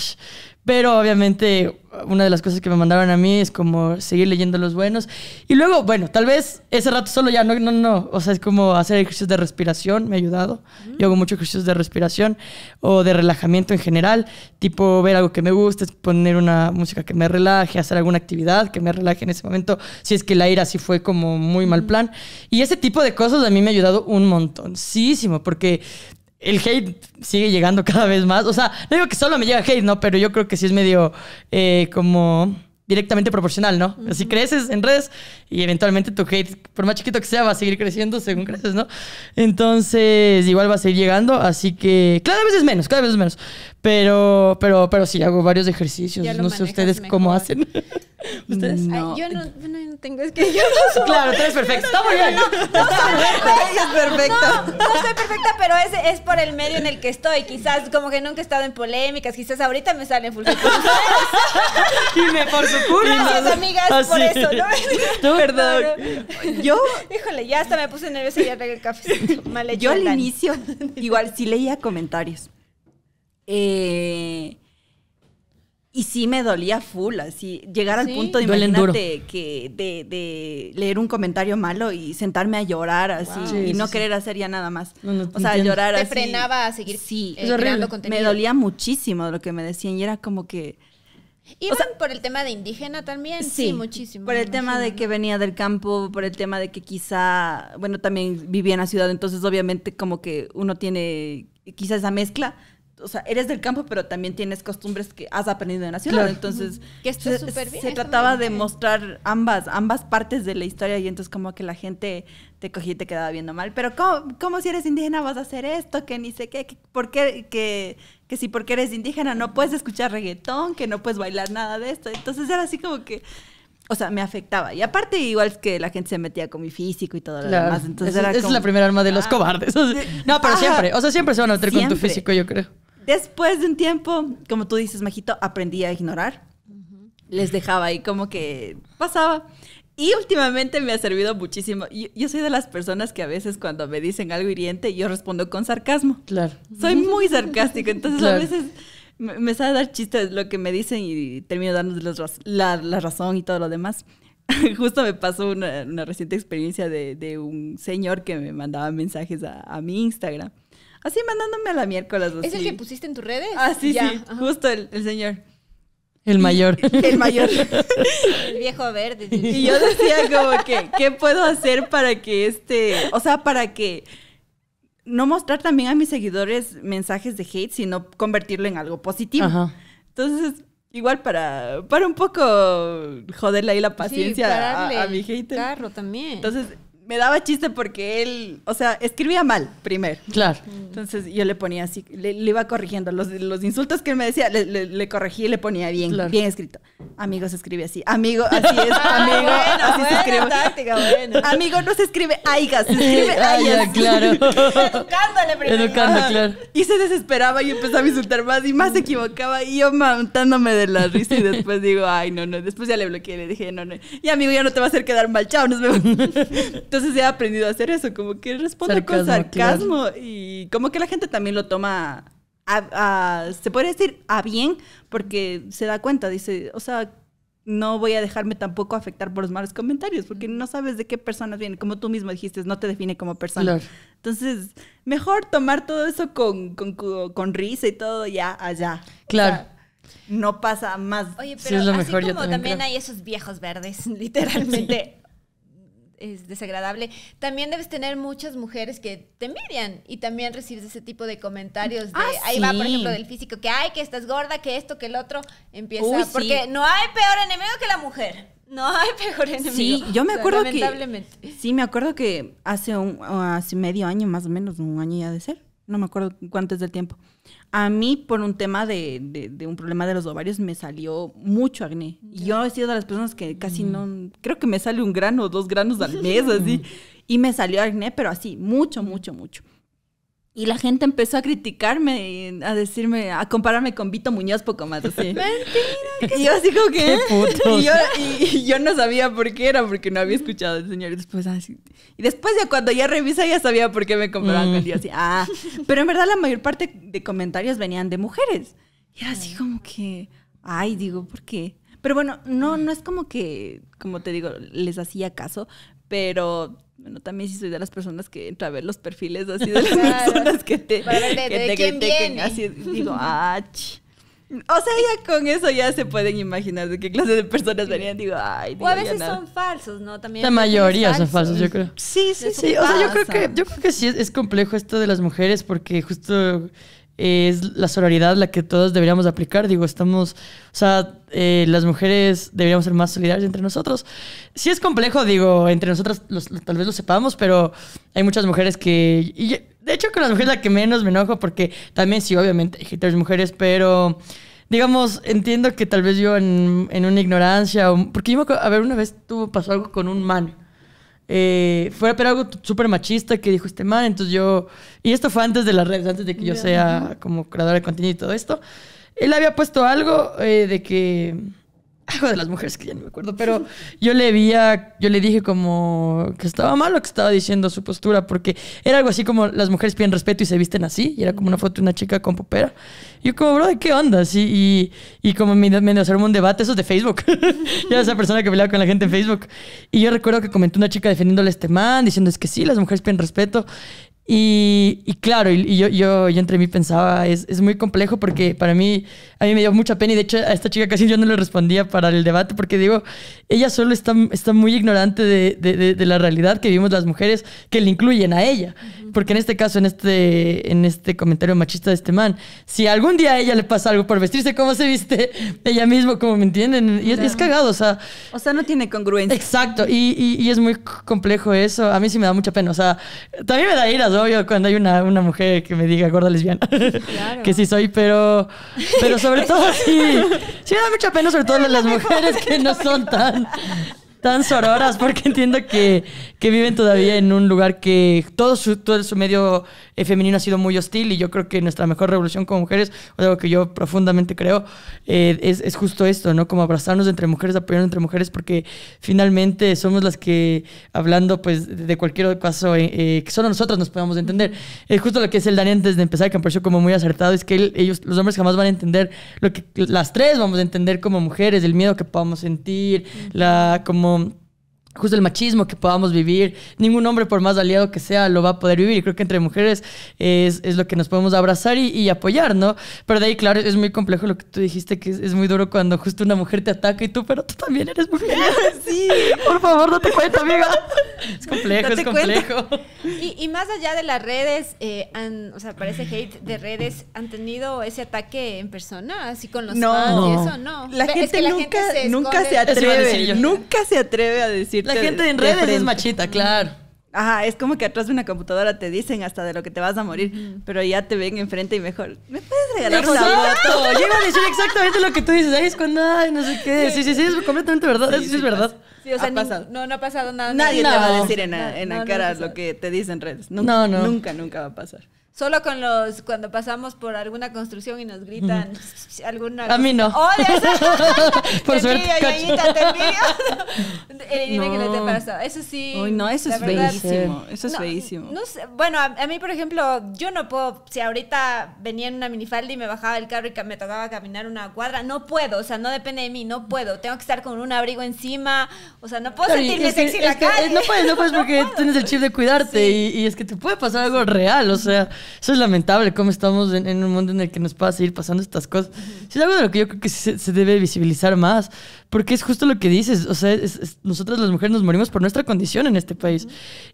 Speaker 4: pero obviamente una de las cosas que me mandaron a mí es como seguir leyendo los buenos. Y luego, bueno, tal vez ese rato solo ya, no, no, no. O sea, es como hacer ejercicios de respiración, me ha ayudado. Mm. Yo hago muchos ejercicios de respiración o de relajamiento en general, tipo ver algo que me guste, poner una música que me relaje, hacer alguna actividad que me relaje en ese momento, si es que la ira sí fue como muy mal mm. plan. Y ese tipo de cosas a mí me ha ayudado un montoncísimo, porque el hate sigue llegando cada vez más. O sea, no digo que solo me llega hate, ¿no? Pero yo creo que sí es medio eh, como directamente proporcional, ¿no? Así Si creces en redes y eventualmente tu hate, por más chiquito que sea, va a seguir creciendo según creces, ¿no? Entonces, igual va a seguir llegando, así que cada vez es menos, cada vez es menos. Pero, pero, pero sí hago varios ejercicios. No sé ustedes cómo hacen. ¿Ustedes? No.
Speaker 2: yo no, no, tengo, es que yo Claro, tú eres
Speaker 4: perfecta. Está muy bien. No, no, soy perfecta.
Speaker 2: No, soy perfecta, pero es, es por el medio en el que estoy. Quizás como que nunca he estado en polémicas, quizás ahorita me salen full
Speaker 4: Y me por su culo. Gracias, amigas, ah, por eso. ¿no? Perdón.
Speaker 2: Yo. Híjole, ya hasta me puse nerviosa y ya regué el café. Mal hecho Yo al inicio,
Speaker 3: igual sí leía comentarios. Eh, y sí me dolía full, así, llegar al punto, que de, leer un comentario malo y sentarme a llorar así y no querer hacer ya nada más. o sea, llorar así. frenaba
Speaker 2: a seguir sí, Me dolía
Speaker 3: muchísimo lo que me decían y era como que...
Speaker 2: Iban por el tema de indígena también, sí, muchísimo. Por el tema de que
Speaker 3: venía del campo, por el tema de que quizá, bueno, también vivía en la ciudad, entonces obviamente como que uno tiene quizá esa mezcla, o sea, eres del campo, pero también tienes costumbres que has aprendido en la Entonces, se, trataba de mostrar ambas, ambas partes de la historia y entonces como que la gente te cogía y te quedaba viendo mal. Pero ¿cómo, si eres indígena vas a hacer esto? Que ni sé qué, que, ¿por qué? Que, que si porque eres indígena no puedes escuchar reggaetón, que no puedes bailar nada de esto. Entonces era así como que... O sea, me afectaba. Y aparte, igual es que la gente se metía con mi físico y todo lo demás. Entonces es, la
Speaker 4: primera arma de los ah. cobardes. no, pero siempre. O sea, siempre se van a meter con tu físico, yo creo.
Speaker 3: Después de un tiempo, como tú dices, Majito, aprendí a ignorar. Les dejaba ahí como que pasaba. Y últimamente me ha servido muchísimo. Yo, soy de las personas que a veces cuando me dicen algo hiriente, yo respondo con sarcasmo. Claro. Soy muy sarcástico, entonces a veces me, sale a dar chistes lo que me dicen y, termino dándoles la, razón y todo lo demás. Justo me pasó una, reciente experiencia de, un señor que me mandaba mensajes a mi Instagram Así mandándome a la miércoles. ¿Es el que
Speaker 2: pusiste en tus redes? Ah, sí, sí. Justo
Speaker 4: el, señor. El mayor.
Speaker 3: El mayor.
Speaker 2: El viejo verde. Y yo decía como que,
Speaker 3: ¿qué puedo hacer para que este, o sea, para que no mostrar también a mis seguidores mensajes de hate, sino convertirlo en algo positivo? Ajá. Entonces, igual para, para un poco joderle ahí la paciencia a, mi hater. Carro también. Entonces, me daba chiste porque él, o sea, escribía mal primero. Claro. Entonces yo le ponía así, le, iba corrigiendo. Los, los insultos que él me decía, le, le, corregí y le ponía bien, bien escrito. Amigo se escribe así. Amigo, así es.
Speaker 4: Ah, amigo, bueno, así se
Speaker 3: escribe. Amigo no se escribe aiga, se escribe ah, claro.
Speaker 1: Educándole
Speaker 4: primero. claro.
Speaker 3: Y se desesperaba y empezaba a insultar más y más se equivocaba. Y yo montándome de la risa y después digo, ay, no, no. Después ya le bloqueé, le dije, no, no. Y amigo, ya no te va a hacer quedar mal, chao, nos vemos. Entonces he aprendido a hacer eso, como que respondo con sarcasmo y como que la gente también lo toma, se puede decir, a bien, porque se da cuenta, dice, o sea, no voy a dejarme tampoco afectar por los malos comentarios, porque no sabes de qué personas vienen. Como tú mismo dijiste, no te define como persona. Entonces, mejor tomar todo eso con, risa y todo ya allá.
Speaker 4: Claro.
Speaker 2: no pasa más. Oye, pero es así como también, hay esos viejos verdes, literalmente es desagradable. También debes tener muchas mujeres que te envidian y también recibes ese tipo de comentarios. Ah, ahí va, por ejemplo, del físico, que ay, que estás gorda, que esto, que el otro. Empieza, porque no hay peor enemigo que la mujer. No hay peor enemigo. Sí, yo me acuerdo
Speaker 3: Sí, me acuerdo que hace un hace medio año, más o menos, un año ya de ser, no me acuerdo cuánto es del tiempo. A mí, por un tema de, un problema de los ovarios, me salió mucho acné. y Yo he sido de las personas que casi no, creo que me sale un grano o dos granos al mes, así. Y me salió acné, pero así, mucho, mucho, mucho. Y la gente empezó a criticarme y a decirme, a compararme con Vito Muñoz poco más así. Mentira. Y yo así como que... ¿eh? Y yo, y, yo no sabía por qué era, porque no había escuchado el señor. Y después así... Ah, y después ya cuando ya revisa ya sabía por qué me comparaban con él. Mm. así, ah. Pero en verdad la mayor parte de comentarios venían de mujeres. Y era así como que... Ay, digo, ¿por qué? Pero bueno, no, no es como que, como te digo, les hacía caso, pero bueno, también sí soy de las personas que entra a ver los perfiles así de las personas que te, que te Así digo, ah O sea, ya con eso ya se pueden imaginar de qué clase de personas venían. Digo, ay, O
Speaker 2: a veces son falsos, ¿no? También la mayoría son falsos, yo creo.
Speaker 4: Sí, sí, sí. O sea, yo creo que, yo creo que sí es complejo esto de las mujeres porque justo es la solidaridad la que todos deberíamos aplicar. Digo, estamos, o sea, eh, las mujeres deberíamos ser más solidarias entre nosotros. Sí es complejo, digo, entre nosotras tal vez lo sepamos, pero hay muchas mujeres que... de hecho, con las mujeres la que menos me enojo, porque también sí, obviamente, hay haters mujeres, pero digamos, entiendo que tal vez yo en, una ignorancia, porque yo a ver, una vez tuvo, pasó algo con un man eh, fue pero algo súper machista que dijo este man, entonces yo... Y esto fue antes de las redes, antes de que yo sea como creadora de contenido y todo esto. Él había puesto algo eh, de que algo de las mujeres que ya no me acuerdo, pero yo le yo le dije como que estaba malo que estaba diciendo su postura, porque era algo así como las mujeres piden respeto y se visten así, y era como una foto de una chica con popera. Y yo como, bro, ¿de qué onda? Y, y, como me, me un debate, eso es de Facebook. ya esa persona que peleaba con la gente en Facebook. Y yo recuerdo que comentó una chica defendiéndole a este man, diciendo es que sí, las mujeres piden respeto. Y, y claro, y, yo, yo, yo entre mí pensaba, es, es muy complejo porque para mí mí me dio mucha pena y de hecho a esta chica casi yo no le respondía para el debate porque digo, ella solo está, está muy ignorante de, de, la realidad que vivimos las mujeres que le incluyen a ella. Porque en este caso, en este, en este comentario machista de este man, si algún día a ella le pasa algo por vestirse como se viste, ella misma, como me entienden, y es, cagado, o sea... O sea, no tiene congruencia. Exacto, y, y, es muy complejo eso, a mí sí me da mucha pena, o sea, también me da iras, obvio, cuando hay una, una mujer que me diga gorda lesbiana, que sí soy, pero, pero sobre sobre todo sí. Sí, da mucha pena, sobre todo las mujeres que no son tan tan sororas, porque entiendo que, viven todavía en un lugar que todo su, todo su medio eh, femenino ha sido muy hostil y yo creo que nuestra mejor revolución como mujeres, o algo que yo profundamente creo, eh, es, justo esto, ¿no? Como abrazarnos entre mujeres, apoyarnos entre mujeres, porque finalmente somos las que, hablando pues de cualquier caso, eh, que solo nosotras nos podemos entender. Es justo lo que es el Daniel antes de empezar, que me pareció como muy acertado, es que ellos, los hombres jamás van a entender lo que las tres vamos a entender como mujeres, el miedo que podamos sentir, la como minimum justo el machismo que podamos vivir. Ningún hombre, por más aliado que sea, lo va a poder vivir. Y Creo que entre mujeres es, lo que nos podemos abrazar y, apoyar, ¿no? Pero de ahí, claro, es muy complejo lo que tú dijiste, que es, muy duro cuando justo una mujer te ataca y tú, pero tú también eres mujer. Sí. por favor, no te
Speaker 1: cuentes, amiga. Es complejo, es complejo.
Speaker 2: Y, más allá de las redes, eh, o sea, parece hate de redes, ¿han tenido ese ataque en persona? Así con los no. y eso, ¿no. La gente, nunca, se nunca se
Speaker 3: atreve, nunca se atreve a decir la gente en redes es machita, claro. Ajá, es como que atrás de una computadora te dicen hasta de lo que te vas a morir, pero ya te ven enfrente y mejor, ¿me
Speaker 4: puedes regalar una foto? Yo iba a decir exactamente lo que tú dices, ahí es cuando, y no sé qué. Sí, sí, sí, es completamente verdad, sí, es verdad. Sí, o sea, no,
Speaker 3: no ha
Speaker 2: pasado nada.
Speaker 4: Nadie te va a decir en, en la cara
Speaker 3: lo que te dicen redes. no, no. Nunca, nunca va a pasar.
Speaker 2: Solo con los cuando pasamos por alguna construcción y nos gritan A mí no. ¡Oh, por te suerte. Envío, yayita, te envío. dime que te pasa. Eso sí. Uy, no, eso es bellísimo. Eso es no, bellísimo. No sé, bueno, a, mí por ejemplo, yo no puedo si ahorita venía en una minifalda y me bajaba el carro y me tocaba caminar una cuadra, no puedo, o sea, no depende de mí, no puedo. Tengo que estar con un abrigo encima, o sea, no puedo sentirme sexy en la eh, calle. No puedes, no
Speaker 4: puedes porque tienes el chip de cuidarte y, y, es que te puede pasar algo real, o sea, eso es lamentable, cómo estamos en, un mundo en el que nos pueda seguir pasando estas cosas. es algo de lo que yo creo que se, se debe visibilizar más, porque es justo lo que dices, o sea, nosotras las mujeres nos morimos por nuestra condición en este país.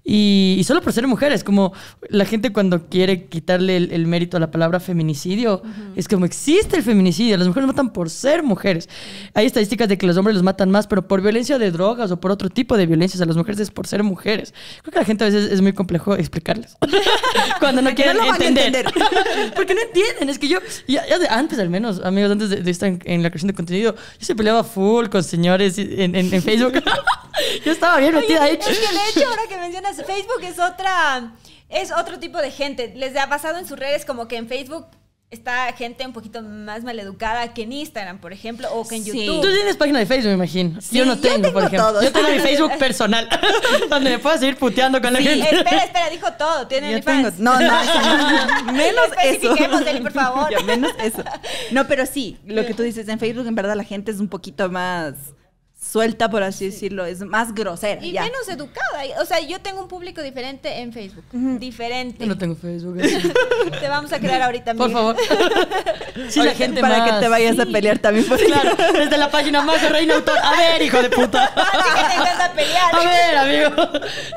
Speaker 4: y, solo por ser mujeres, como la gente cuando quiere quitarle el, mérito a la palabra feminicidio, es como existe el feminicidio, las mujeres matan por ser mujeres. Hay estadísticas de que los hombres los matan más, pero por violencia de drogas o por otro tipo de violencias a las mujeres es por ser mujeres. Creo que la gente a veces es muy complejo explicarles. cuando no quieren entender. Porque no entienden, es que yo, ya, antes al menos, amigos, antes de, estar en, en la creación de contenido, yo se peleaba full señores en, Facebook. Yo estaba bien metida ahí. Es que de hecho, ahora
Speaker 2: que mencionas, Facebook es otra. Es otro tipo de gente. Les ha pasado en sus redes como que en Facebook está gente un poquito más maleducada que en Instagram, por ejemplo, o que en sí. YouTube. Tú tienes
Speaker 4: página de Facebook, me imagino. yo no tengo, yo tengo por ejemplo. Yo tengo mi Facebook personal, donde me puedo seguir puteando con la sí. Espera,
Speaker 2: espera, dijo todo. Tiene mi
Speaker 3: Facebook. No,
Speaker 4: no, menos eso.
Speaker 3: por favor. menos eso. No, pero sí, lo que tú dices, en Facebook en verdad la gente es un poquito más suelta, por así decirlo, es más grosera. Y
Speaker 2: menos educada. O sea, yo tengo un público diferente en Facebook. Diferente. Yo no tengo Facebook. te vamos a crear ahorita Por favor.
Speaker 4: sí, la gente para que te vayas a pelear también. claro, desde la página más de Reina Autor. A ver, hijo de puta. te
Speaker 2: a
Speaker 3: pelear. A ver,
Speaker 4: amigo.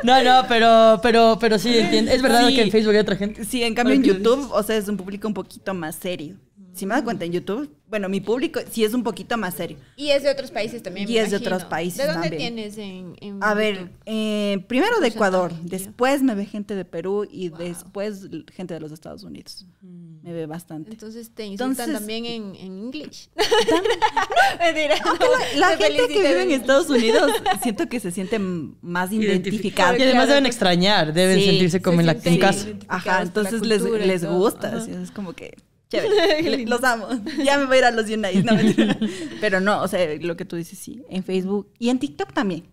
Speaker 4: No, no, pero, pero, pero sí, entiendo. es verdad que en Facebook hay otra gente.
Speaker 3: Sí, en cambio en YouTube, o sea, es un público un poquito más serio si me das cuenta en YouTube, bueno, mi público sí es un poquito más serio.
Speaker 2: Y es de otros países también. Y es de otros países. ¿De dónde tienes en, A ver,
Speaker 3: eh, primero de Ecuador, después me ve gente de Perú y después gente de los Estados Unidos. Me ve bastante.
Speaker 2: Entonces te insultan también en, en English.
Speaker 3: la, gente que vive en Estados Unidos siento que se siente más identificada. Y además deben
Speaker 4: extrañar, deben sentirse como en, la, casa.
Speaker 3: Ajá, entonces les, les gusta. es como que los amo. Ya me voy a ir a los United. No, Pero no, o sea, lo que tú dices, sí. En Facebook y en TikTok también.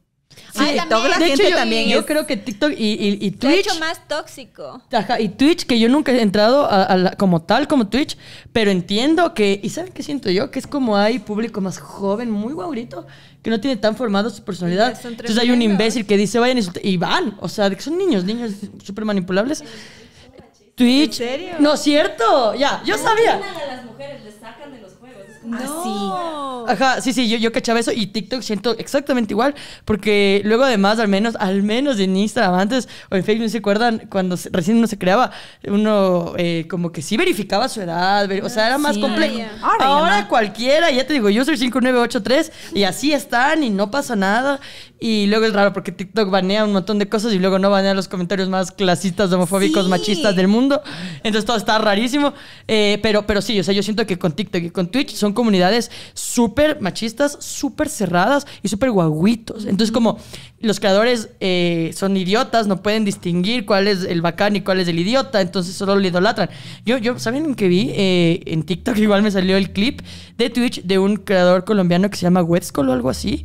Speaker 3: Sí, ah, también.
Speaker 2: la gente yo, también. Yo
Speaker 4: creo que TikTok y, y, Twitch. más
Speaker 2: tóxico.
Speaker 4: Ajá, y Twitch, que yo nunca he entrado como tal, como Twitch, pero entiendo que. ¿Y saben qué siento yo? Que es como hay público más joven, muy guaurito, que no tiene tan formado su personalidad. Entonces hay un imbécil que dice vayan y, van. O sea, que son niños, niños súper manipulables. Twitch. ¿En serio? No es cierto. Ya, yo sabía.
Speaker 3: A las mujeres les sacan de los juegos. Ah,
Speaker 4: no. Ajá, sí, sí, yo, yo cachaba eso y TikTok siento exactamente igual, porque luego además, al menos, al menos en Instagram antes o en Facebook, se acuerdan? Cuando recién no se creaba, uno eh, como que sí verificaba su edad, o sea, era más complejo. Ahora, cualquiera, ya te digo, yo soy 5983 y así están y no pasa nada. Y luego es raro porque TikTok banea un montón de cosas y luego no banea los comentarios más clasistas, homofóbicos, machistas del mundo. Entonces todo está rarísimo. Eh, pero, pero sí, o sea, yo siento que con TikTok y con Twitch son comunidades súper machistas, súper cerradas y súper guaguitos. Entonces, como los creadores eh, son idiotas, no pueden distinguir cuál es el bacán y cuál es el idiota, entonces solo lo idolatran. Yo, yo ¿saben qué vi? Eh, en TikTok igual me salió el clip de Twitch de un creador colombiano que se llama Wetzcol o algo así,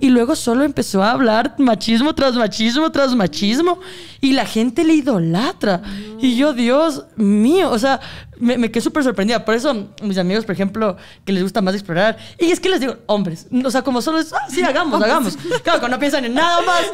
Speaker 4: y luego solo empezó a hablar machismo tras machismo tras machismo, y la gente le idolatra. Y yo, Dios mío, o sea, me, quedé súper sorprendida. Por eso, mis amigos, por ejemplo, que les gusta más explorar. Y es que les digo, hombres. O sea, como solo es, ah, sí, hagamos, hagamos. Claro, cuando no piensan en nada más.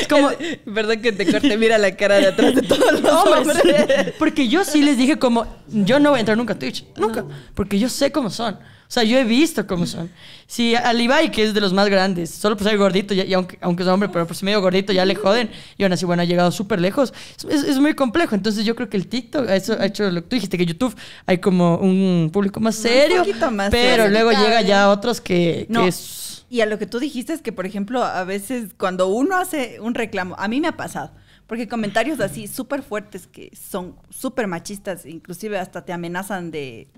Speaker 4: Es como. Verdad que te corte, mira la cara de atrás de todos los hombres. Porque yo sí les dije, como, yo no voy a entrar nunca a Twitch. Nunca. Porque yo sé cómo son. O sea, yo he visto cómo son. Si sí, que es de los más grandes, solo por ser gordito, y, aunque, aunque, es hombre, pero por ser medio gordito ya le joden. Y aún así, bueno, ha llegado súper lejos. Es, muy complejo. Entonces, yo creo que el TikTok eso ha hecho lo que tú dijiste, que YouTube hay como un público más serio. Un poquito
Speaker 3: más Pero luego llega
Speaker 4: ya otros que, no. que es...
Speaker 3: Y a lo que tú dijiste es que, por ejemplo, a veces cuando uno hace un reclamo, a mí me ha pasado. Porque comentarios así súper fuertes que son súper machistas, inclusive hasta te amenazan de,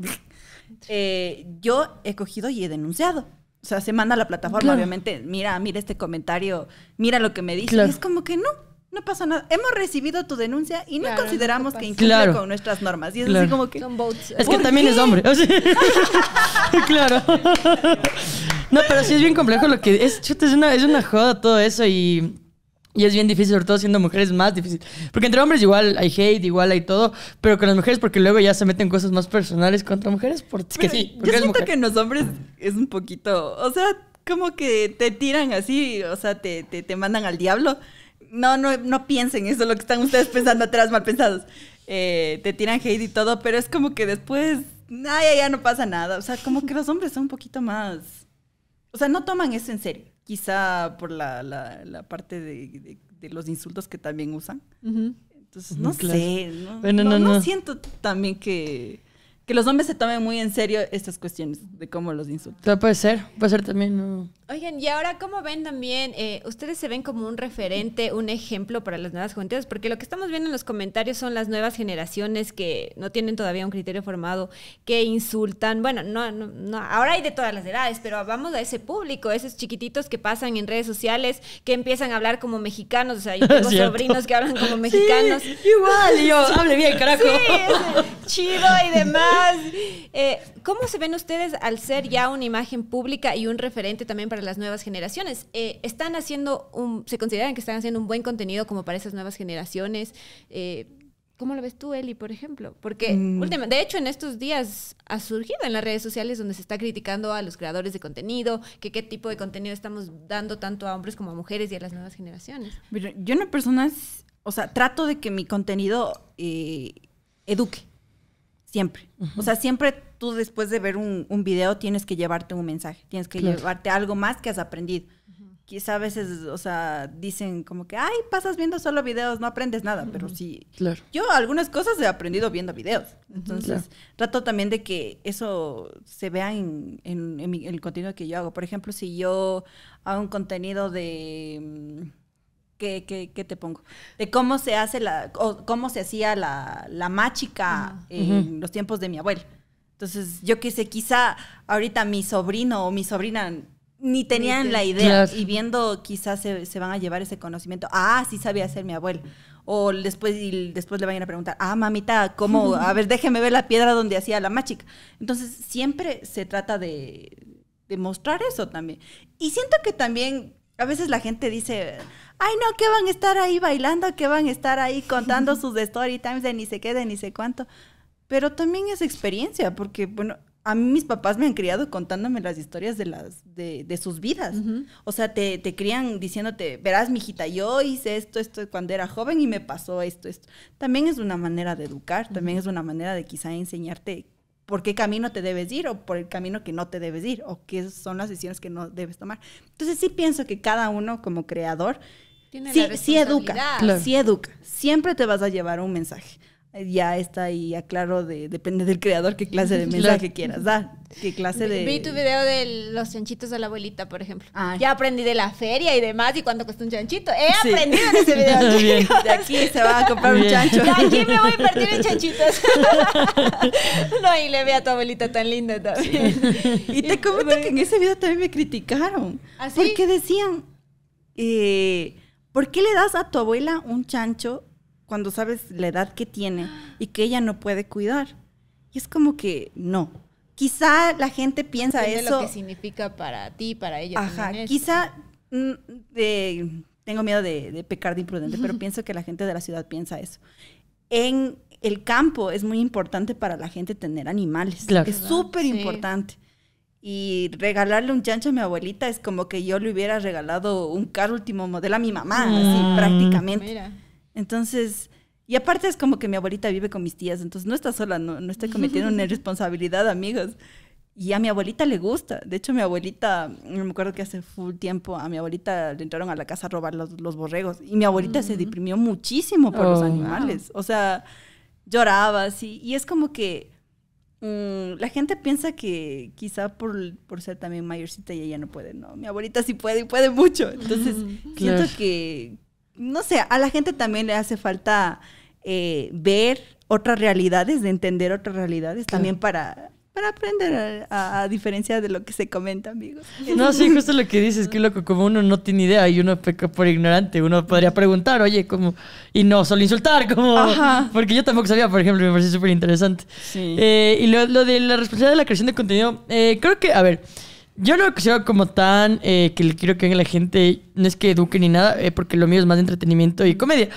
Speaker 3: eh, yo he cogido y he denunciado. O sea, se manda a la plataforma, obviamente, mira, mira este comentario, mira lo que me dice. Y es como que no, no pasa nada. Hemos recibido tu denuncia y no consideramos que incumple con nuestras normas. Y es como que... Es que también es hombre.
Speaker 4: claro. No, pero sí es bien complejo lo que... Es, es, una, es una joda todo eso y y es bien difícil, sobre todo siendo mujeres, más difícil. Porque entre hombres igual hay hate, igual hay todo, pero con las mujeres porque luego ya se meten cosas más personales contra mujeres, porque sí. yo siento que en los hombres
Speaker 3: es un poquito, o sea, como que te tiran así, o sea, te, mandan al diablo. No, no, no piensen eso, lo que están ustedes pensando atrás, mal pensados. Eh, te tiran hate y todo, pero es como que después, ay, ya no pasa nada. O sea, como que los hombres son un poquito más... O sea, no toman eso en serio quizá por la, la, parte de, los insultos que también usan.
Speaker 2: Entonces,
Speaker 3: no sé, no, no, no, siento también que que los hombres se tomen muy en serio estas cuestiones de cómo los insultan.
Speaker 4: puede ser, puede ser también.
Speaker 2: Oigan, y ahora, ¿cómo ven también? Eh, ¿Ustedes se ven como un referente, un ejemplo para las nuevas juventudes? Porque lo que estamos viendo en los comentarios son las nuevas generaciones que no tienen todavía un criterio formado, que insultan. Bueno, no, no, ahora hay de todas las edades, pero vamos a ese público, esos chiquititos que pasan en redes sociales, que empiezan a hablar como mexicanos. O sea, yo tengo sobrinos que hablan como mexicanos. igual, yo, hable bien, carajo. chido y demás. Eh, ¿Cómo se ven ustedes al ser ya una imagen pública y un referente también para las nuevas generaciones? Eh, ¿Están haciendo un, se consideran que están haciendo un buen contenido como para esas nuevas generaciones? Eh, ¿Cómo lo ves tú, Eli, por ejemplo? Porque, mm. últimamente, de hecho, en estos días ha surgido en las redes sociales donde se está criticando a los creadores de contenido, que qué tipo de contenido estamos dando tanto a hombres como a mujeres y a las nuevas generaciones.
Speaker 3: yo en personas, o sea, trato de que mi contenido eduque. Siempre. O sea, siempre tú después de ver un, video tienes que llevarte un mensaje, tienes que llevarte algo más que has aprendido. Quizá a veces, o sea, dicen como que, ay, pasas viendo solo videos, no aprendes nada, pero sí. Yo algunas cosas he aprendido viendo videos. Entonces, trato también de que eso se vea en, en, el contenido que yo hago. Por ejemplo, si yo hago un contenido de mm, ¿Qué te pongo? De cómo se hace la, o cómo se hacía la, la máchica en los tiempos de mi abuelo. Entonces, yo qué sé, quizá ahorita mi sobrino o mi sobrina ni tenían la idea y viendo quizás se, se, van a llevar ese conocimiento. Ah, sí sabía hacer mi abuelo. O después, y después le vayan a preguntar, ah, mamita, ¿cómo? A ver, déjeme ver la piedra donde hacía la mágica. Entonces, siempre se trata de, de mostrar eso también. Y siento que también a veces la gente dice, ay no, que van a estar ahí bailando, que van a estar ahí contando sus story times de ni se qué, de ni sé cuánto. Pero también es experiencia, porque bueno, a mí mis papás me han criado contándome las historias de, las, de, de sus vidas. O sea, te, te, crían diciéndote, verás, mijita, yo hice esto, esto cuando era joven y me pasó esto, esto. También es una manera de educar, también es una manera de quizá enseñarte por qué camino te debes ir o por el camino que no te debes ir o qué son las decisiones que no debes tomar. Entonces sí pienso que cada uno como creador
Speaker 2: sí, sí educa, sí
Speaker 3: educa. Siempre te vas a llevar un mensaje. Ya está ahí, aclaro, de, depende del creador qué clase de mensaje quieras ¿Qué clase de...? Vi tu
Speaker 2: video de los chanchitos de la abuelita, por ejemplo. Ah. Ya aprendí de la feria y demás y cuánto cuesta un chanchito. He aprendido
Speaker 3: en ese video. De aquí se va a comprar un chancho. De aquí me voy a invertir en
Speaker 2: chanchitos. no, y le ve a tu abuelita tan linda también. Y te comento que
Speaker 3: en ese video también me criticaron. ¿Así? ¿Ah, porque decían... Eh, ¿Por qué le das a tu abuela un chancho cuando sabes la edad que tiene y que ella no puede cuidar? Y es como que no. Quizá la gente piensa eso. De lo que significa para ti, para ella. Ajá, quizá mm, de, tengo miedo de, pecar de imprudente, pero pienso que la gente de la ciudad piensa eso. En el campo es muy importante para la gente tener animales, claro. es súper importante. Y regalarle un chancho a mi abuelita es como que yo le hubiera regalado un carro último modelo a mi mamá, así ah, prácticamente. Entonces, y aparte es como que mi abuelita vive con mis tías, entonces no está sola, no, no estoy cometiendo una irresponsabilidad, amigos. Y a mi abuelita le gusta. De hecho, mi abuelita, no me acuerdo que hace full tiempo, a mi abuelita le entraron a la casa a robar los, los borregos. Y mi abuelita se mm. deprimió muchísimo por los oh, animales. O sea, lloraba así. Y es como que Mm, la gente piensa que quizá por, ser también mayorcita y ella no puede, no, mi abuelita sí puede y puede mucho. Entonces, siento que, no sé, a la gente también le hace falta eh, ver otras realidades, de entender otras realidades, también para aprender a, diferencia de lo que se comenta,
Speaker 4: amigos. No, sí, justo lo que dices, que loco, como uno no tiene idea y uno peca por ignorante, uno podría preguntar, oye, como, y no solo insultar, como, porque yo tampoco sabía, por ejemplo, me pareció súper interesante. Eh, y lo, de la responsabilidad de la creación de contenido, eh, creo que, a ver, yo no lo que como tan eh, que le quiero que venga la gente, no es que eduque ni nada, eh, porque lo mío es más de entretenimiento y comedia.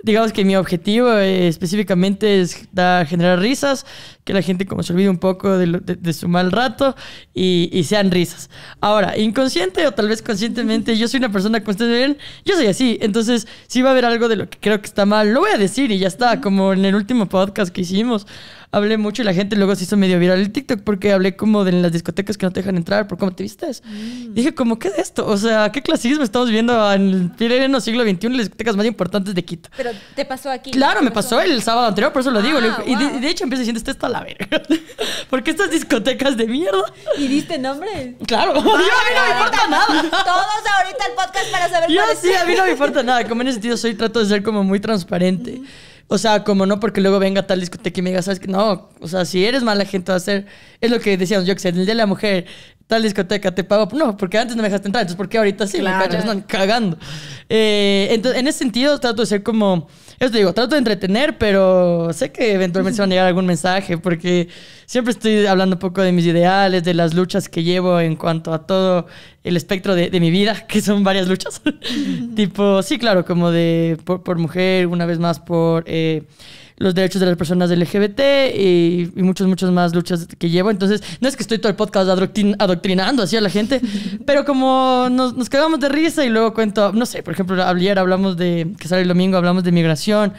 Speaker 4: Digamos que mi objetivo eh, específicamente es generar risas, que la gente como se olvide un poco de, su mal rato y, y, sean risas. Ahora, inconsciente o tal vez conscientemente, yo soy una persona como ustedes ven, yo soy así. Entonces, si va a haber algo de lo que creo que está mal, lo voy a decir y ya está, como en el último podcast que hicimos hablé mucho y la gente luego se hizo medio viral el TikTok porque hablé como de las discotecas que no te dejan entrar por cómo te vistes. Mm. Dije, como, ¿qué es esto? O sea, ¿qué clasismo estamos viendo en el siglo XXI en las discotecas más importantes de Quito?
Speaker 2: Pero te pasó aquí. Claro, me pasó el
Speaker 4: sábado anterior, por eso lo digo. Y, de, ah, hecho empiezo diciendo, esto está la verga. porque estas discotecas de mierda. ¿Y diste
Speaker 2: nombres? Claro. yo a mí no me importa nada. Todos ahorita el podcast para saber Yo sí, a mí no me
Speaker 4: importa nada. Como en ese sentido soy, trato de ser como muy transparente. O sea, como no porque luego venga tal discoteca y me diga, ¿sabes qué? No, o sea, si eres mala gente va a ser... Es lo que decíamos, yo que sé, el Día de la Mujer, tal discoteca te pago. No, porque antes no me dejaste entrar, entonces ¿por qué ahorita sí? Claro. cagando. Eh, entonces, en ese sentido trato de ser como esto digo, trato de entretener, pero sé que eventualmente se van a llegar algún mensaje porque siempre estoy hablando un poco de mis ideales, de las luchas que llevo en cuanto a todo el espectro de, mi vida, que son varias luchas. tipo, sí, claro, como de por, mujer, una vez más por... Eh, los derechos de las personas LGBT y, muchas, muchas más luchas que llevo. Entonces, no es que estoy todo el podcast adoctrinando así a la gente, pero como nos, nos, de risa y luego cuento, no sé, por ejemplo, ayer hablamos de, que sale el domingo, hablamos de migración.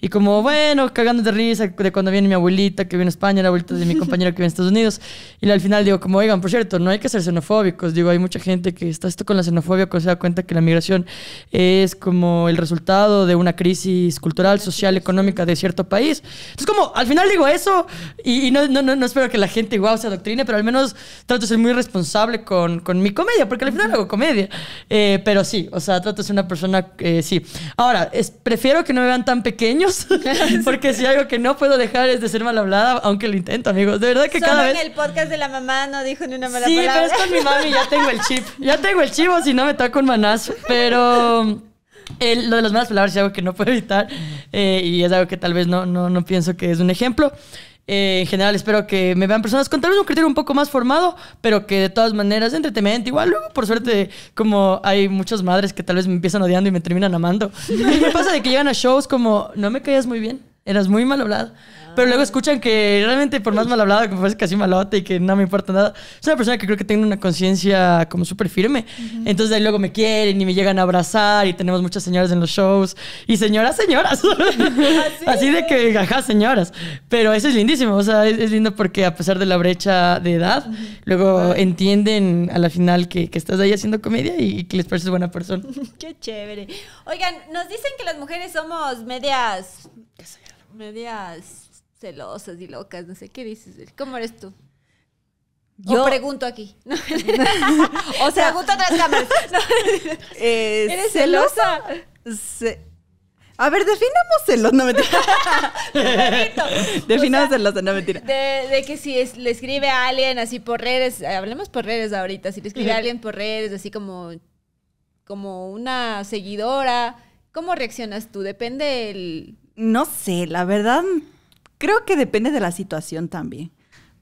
Speaker 4: Y como, bueno, cagando de risa de cuando viene mi abuelita que viene a España, la abuelita de mi compañero que viene a Estados Unidos. Y al final digo, como, oigan, por cierto, no hay que ser xenofóbicos. Digo, hay mucha gente que está esto con la xenofobia cuando se da cuenta que la migración es como el resultado de una crisis cultural, social, económica de cierto país. Entonces, como, al final digo eso y, no, no, no, espero que la gente igual wow, se adoctrine, pero al menos trato de ser muy responsable con, con mi comedia, porque al final hago comedia. Eh, pero sí, o sea, trato de ser una persona, eh, sí. Ahora, es, prefiero que no me vean tan pequeño Porque si algo que no puedo dejar es de ser mal hablada, aunque lo intento, amigos. De verdad que cada vez. en
Speaker 2: el podcast de la mamá no dijo ni una mala palabra. Sí, pero es con mi mami, ya tengo el chip.
Speaker 4: Ya tengo el chivo, si no me toca un manazo. Pero. El, lo de las malas palabras es algo que no puedo evitar eh, y es algo que tal vez no, no, no pienso que es un ejemplo. Eh, en general espero que me vean personas con tal vez un criterio un poco más formado, pero que de todas maneras entretenimiento. Igual luego, por suerte, como hay muchas madres que tal vez me empiezan odiando y me terminan amando. ¿Qué pasa de que llegan a shows como, no me caías muy bien, eras muy mal hablado. Pero luego escuchan que realmente, por más mal hablado, que parece que casi malote y que no me importa nada, es una persona que creo que tiene una conciencia como súper firme. Entonces, de ahí luego me quieren y me llegan a abrazar y tenemos muchas señoras en los shows. Y señoras, señoras. ¿Así? de que, ajá, señoras. Pero eso es lindísimo. O sea, es, lindo porque a pesar de la brecha de edad, luego entienden a la final que, estás ahí haciendo comedia y, que les pareces buena persona.
Speaker 2: Qué chévere. Oigan, nos dicen que las mujeres somos medias. ¿Qué medias celosas y locas, no sé qué dices. ¿Cómo eres tú? Yo pregunto aquí. o sea, pregunto a cámaras. Eh, ¿Eres celosa?
Speaker 3: A ver, definamos celos, no mentira. definamos no mentira.
Speaker 2: De, de que si le escribe a alguien así por redes, hablemos por redes ahorita, si le escribe a alguien por redes, así como, como una seguidora, ¿cómo reaccionas tú? Depende el...
Speaker 3: No sé, la verdad Creo que depende de la situación también.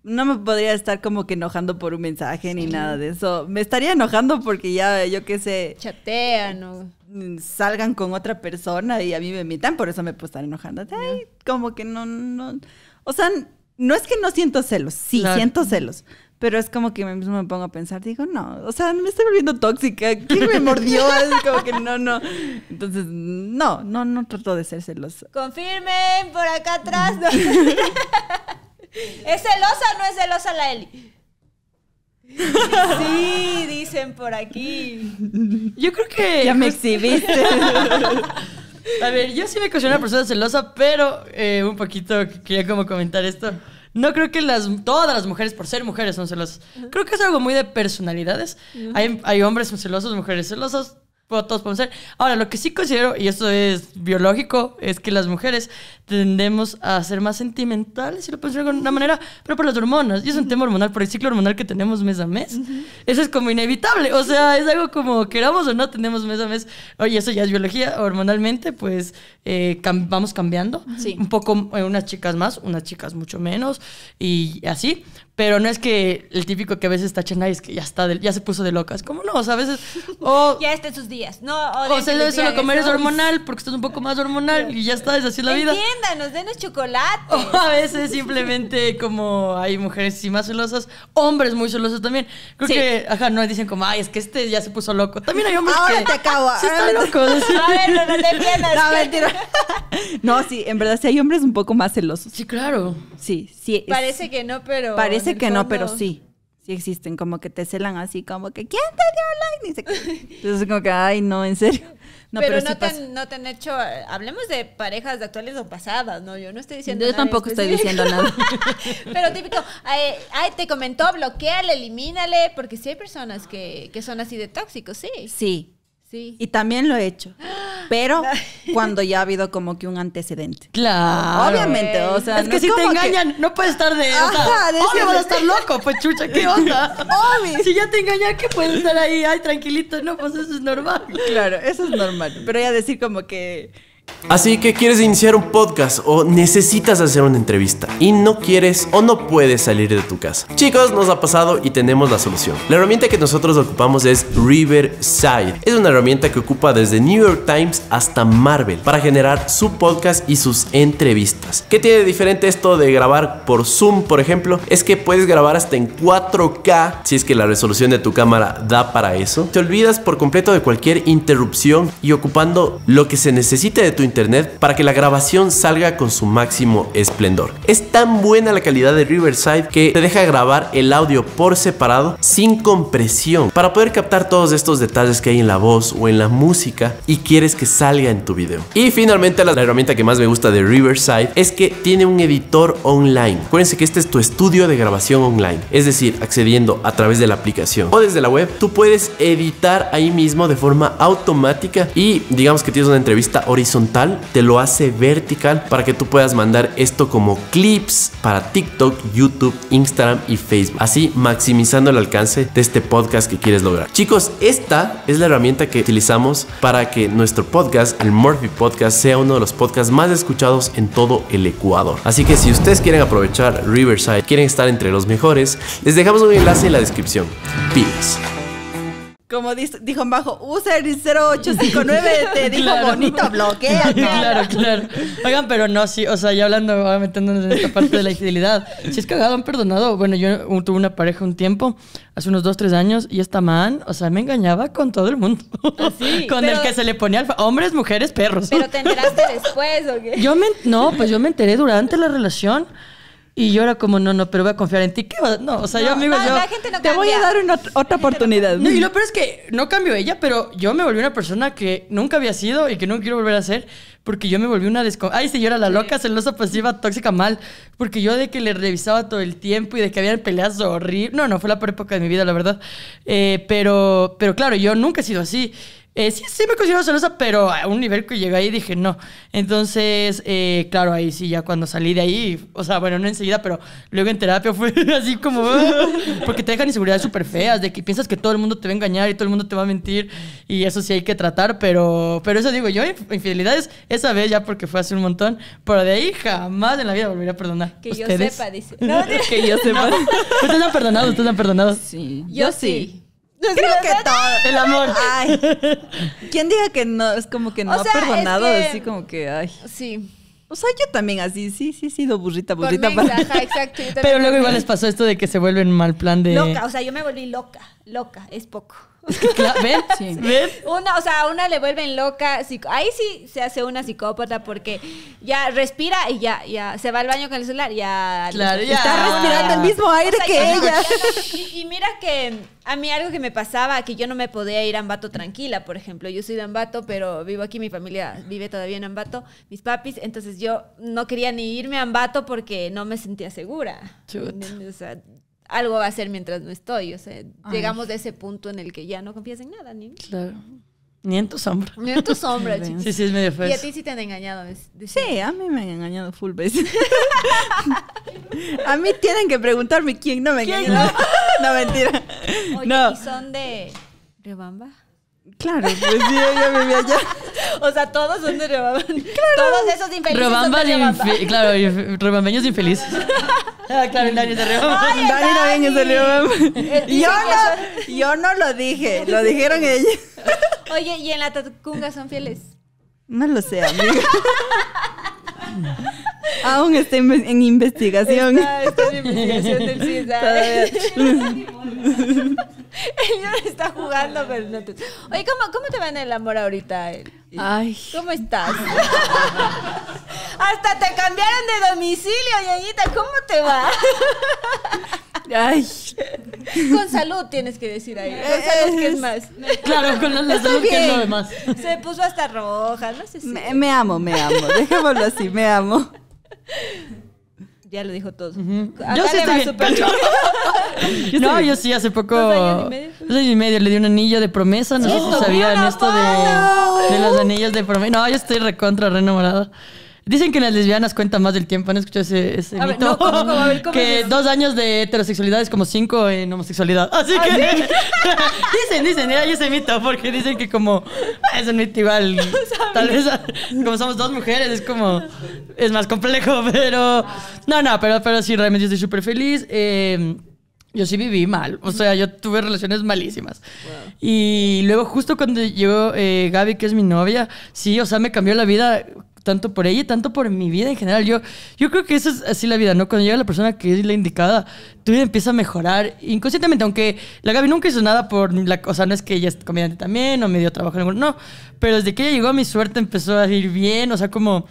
Speaker 3: No me podría estar como que enojando por un mensaje ni nada de eso. Me estaría enojando porque ya, yo qué sé. Chatean o. Salgan con otra persona y a mí me metan, por eso me puedo estar enojando. como que no, no. O sea, no es que no siento celos, sí, siento celos. Pero es como que mismo me pongo a pensar, digo, no, o sea, me estoy volviendo tóxica, ¿quién me mordió? como que no, no. Entonces, no, no, no trato de ser celosa.
Speaker 2: Confirmen por acá atrás. ¿Es celosa o no es celosa la Eli? Sí, dicen por aquí.
Speaker 4: Yo creo que... Ya me exhibiste. a ver, yo sí me considero una persona celosa, pero eh, un poquito quería como comentar esto. No creo que las, todas las mujeres, por ser mujeres, son celosas. Creo que es algo muy de personalidades. Hay, hay hombres celosos, mujeres celosas todos ser. Ahora, lo que sí considero, y esto es biológico, es que las mujeres tendemos a ser más sentimentales, si lo puedo decir de alguna manera, pero por las hormonas. Y es un tema hormonal, por el ciclo hormonal que tenemos mes a mes. Eso es como inevitable. O sea, es algo como queramos o no, tenemos mes a mes. Oye, eso ya es biología. Hormonalmente, pues eh, vamos cambiando. Un poco, eh, unas chicas más, unas chicas mucho menos, y así. Pero no es que el típico que a veces tachan Y es que ya está, ya se puso de locas. ¿Cómo no? O sea, a veces.
Speaker 2: ya está en sus días, ¿no? O, sea, se debe comer es hormonal,
Speaker 4: porque estás un poco más hormonal y ya está, así la vida.
Speaker 2: Entiéndanos, denos chocolate. O a veces simplemente
Speaker 4: como hay mujeres sí más celosas, hombres muy celosos también. Creo que, ajá, no dicen como, ay, es que este ya se puso loco. También hay hombres ahora Te acabo, A ver, no, te pierdas. No, mentira.
Speaker 3: no, sí, en verdad sí hay hombres un poco más celosos. Sí, claro. Sí, sí. parece
Speaker 2: que no, pero que no, pero sí.
Speaker 3: Sí existen, como que te celan así, como que ¿quién te dio like? que Entonces como que, ay, no, en serio. No, pero, no, te han,
Speaker 2: no, te han, hecho, hablemos de parejas de actuales o pasadas, ¿no? Yo no estoy diciendo Yo tampoco estoy diciendo nada. pero típico, ay, te comentó, bloqueale, elimínale, porque sí hay personas que, que son así de tóxicos, sí. Sí. Sí.
Speaker 3: Y también lo he hecho. pero cuando ya ha habido como que un antecedente.
Speaker 4: Claro. Obviamente, o sea. Es que si te engañan, no puedes estar de. Ajá, o sea, obvio, vas a estar loco, pues chucha, ¿qué onda? Obvio. Si ya te engañan, ¿qué puedes estar ahí? Ay, tranquilito, no, pues eso es normal. Claro, eso es normal. Pero ya decir como que
Speaker 1: Así que quieres iniciar un podcast o necesitas hacer una entrevista y no quieres o no puedes salir de tu casa. Chicos, nos ha pasado y tenemos la solución. La herramienta que nosotros ocupamos es Riverside. Es una herramienta que ocupa desde New York Times hasta Marvel para generar su podcast y sus entrevistas. ¿Qué tiene de diferente esto de grabar por Zoom, por ejemplo? Es que puedes grabar hasta en 4K si es que la resolución de tu cámara da para eso. Te olvidas por completo de cualquier interrupción y ocupando lo que se necesite de tu internet para que la grabación salga con su máximo esplendor. Es tan buena la calidad de Riverside que te deja grabar el audio por separado sin compresión para poder captar todos estos detalles que hay en la voz o en la música y quieres que salga en tu video. Y finalmente la herramienta que más me gusta de Riverside es que tiene un editor online. Acuérdense que este es tu estudio de grabación online, es decir, accediendo a través de la aplicación o desde la web, tú puedes editar ahí mismo de forma automática y digamos que tienes una entrevista horizontal te lo hace vertical para que tú puedas mandar esto como clips para TikTok, YouTube, Instagram y Facebook. Así maximizando el alcance de este podcast que quieres lograr. Chicos, esta es la herramienta que utilizamos para que nuestro podcast, el Murphy Podcast, sea uno de los podcasts más escuchados en todo el Ecuador. Así que si ustedes quieren aprovechar Riverside, quieren estar entre los mejores, les dejamos un enlace en la descripción. Peace.
Speaker 3: Como dijo en bajo, user 0859
Speaker 4: te dijo claro. bonito, bloquea. claro, claro. Oigan, pero no, sí, o sea, ya hablando, metiéndonos en esta parte de la infidelidad. Si es cagado, han perdonado. Bueno, yo tuve una pareja un tiempo, hace unos 2, 3 años, y esta man, o sea, me engañaba con todo el mundo. Ah, sí, con el que se le ponía alfa, hombres, mujeres, perros. Pero te
Speaker 2: enteraste después, ¿o qué? Yo me, no, pues
Speaker 4: yo me enteré durante la relación. Y yo era como, no, no, pero voy a confiar en ti. ¿Qué No, o sea, yo, amigo, yo. te voy a dar una, otra oportunidad. No, y lo es que no cambio ella, pero yo me volví una persona que nunca había sido y que no quiero volver a ser porque yo me volví una descon... Ay, sí, yo era la loca, celosa, pasiva, tóxica, mal. Porque yo de que le revisaba todo el tiempo y de que habían peleas horribles. No, no, fue la peor época de mi vida, la verdad. Eh, pero, pero claro, yo nunca he sido así. Eh, sí, sí me considero celosa, pero a un nivel que llegué ahí dije no. Entonces, eh, claro, ahí sí, ya cuando salí de ahí, o sea, bueno, no enseguida, pero luego en terapia fue así como. Ah", porque te dejan inseguridades súper feas, de que piensas que todo el mundo te va a engañar y todo el mundo te va a mentir, y eso sí hay que tratar, pero, pero eso digo yo, infidelidades, esa vez ya porque fue hace un montón, pero de ahí jamás en la vida volveré a perdonar. Que yo sepa,
Speaker 2: dice.
Speaker 3: que yo sepa.
Speaker 4: Ustedes han perdonado, ustedes han perdonado. Sí. Yo, sí.
Speaker 3: Creo que todo. El amor. Ay. ¿Quién diga que no? Es como que no ha perdonado, así
Speaker 2: como que, ay. Sí.
Speaker 3: O sea, yo también así, sí, sí, sí, sido burrita, burrita.
Speaker 2: exacto.
Speaker 3: Pero luego igual les
Speaker 4: pasó esto de que se vuelven mal plan de... Loca, o
Speaker 2: sea, yo me volví loca loca, es poco. Una, o sea, una le vuelven loca. Ahí sí se hace una psicópata porque ya respira y ya, ya se va al baño con el celular. Ya, ya. está respirando el mismo aire que ella. y, mira que a mí algo que me pasaba, que yo no me podía ir a Ambato tranquila, por ejemplo. Yo soy de Ambato, pero vivo aquí, mi familia vive todavía en Ambato, mis papis. Entonces yo no quería ni irme a Ambato porque no me sentía segura. O sea, algo va a ser mientras no estoy. O sea, llegamos a ese punto en el que ya no confías en nada, ni
Speaker 4: Claro. Ni en tu sombra. Ni en tu sombra, Sí, sí, es medio feo. Y a
Speaker 2: ti sí te han engañado.
Speaker 4: sí, a mí me han engañado full veces.
Speaker 3: a mí tienen que preguntarme quién no me engañó. No? no? mentira.
Speaker 2: Oye, no. ¿y son de Rebamba? Claro, pues sí, ella vivía allá. o sea, todos son de Claro. Todos esos
Speaker 3: infelices. Rebamban, infi claro,
Speaker 4: rebambeños infelices.
Speaker 3: Ah, claro, claro, Dani es de Dani también es de Yo no, yo no lo dije, lo dijeron ellos.
Speaker 2: Oye, ¿y en la Tatucunga son fieles?
Speaker 3: No lo sé, amigo. Aún está en investigación.
Speaker 2: Está,
Speaker 1: en investigación del CISA.
Speaker 2: Él está jugando, pero no Oye, ¿cómo, ¿cómo te va en el amor ahorita? Ay. ¿Cómo estás? Hasta te cambiaron de domicilio, Yayita. ¿Cómo te va? Ay. Con salud tienes que decir ahí. Con eh, salud, ¿qué es más? Claro, con la, salud, ¿qué es lo Se puso hasta roja, no sé si. Me, me amo, me amo.
Speaker 3: Dejémoslo así, me amo.
Speaker 2: Ya lo dijo todo. Yo sí
Speaker 3: estoy
Speaker 4: bien. no, yo sí hace poco. Hace años y medio. y medio le di un anillo de promesa. No sé si sabían esto de, de, los anillos de promesa. No, yo estoy recontra, re enamorada. Dicen que las lesbianas cuentan más del tiempo. ¿Han escuchado ese, mito? que dos años de heterosexualidad es como cinco en homosexualidad. Así ¿Ah, que... dicen, dicen. Hay ese mito porque dicen que como... Ah, es un mito tal vez como somos dos mujeres es como... Es más complejo, pero... No, no, pero, pero sí, realmente estoy súper feliz. Em, yo sí viví mal, o sea, yo tuve relaciones malísimas. Y luego justo cuando llegó eh, Gaby, que es mi novia, sí, o sea, me cambió la vida tanto por ella, tanto por mi vida en general. Yo, yo creo que eso es así la vida, ¿no? Cuando llega la persona que es la indicada, tu vida empieza a mejorar inconscientemente, aunque la Gaby nunca hizo nada por la... O sea, no es que ella es comediante también o me dio trabajo en algún... No, pero desde que ella llegó mi suerte empezó a ir bien, o sea, como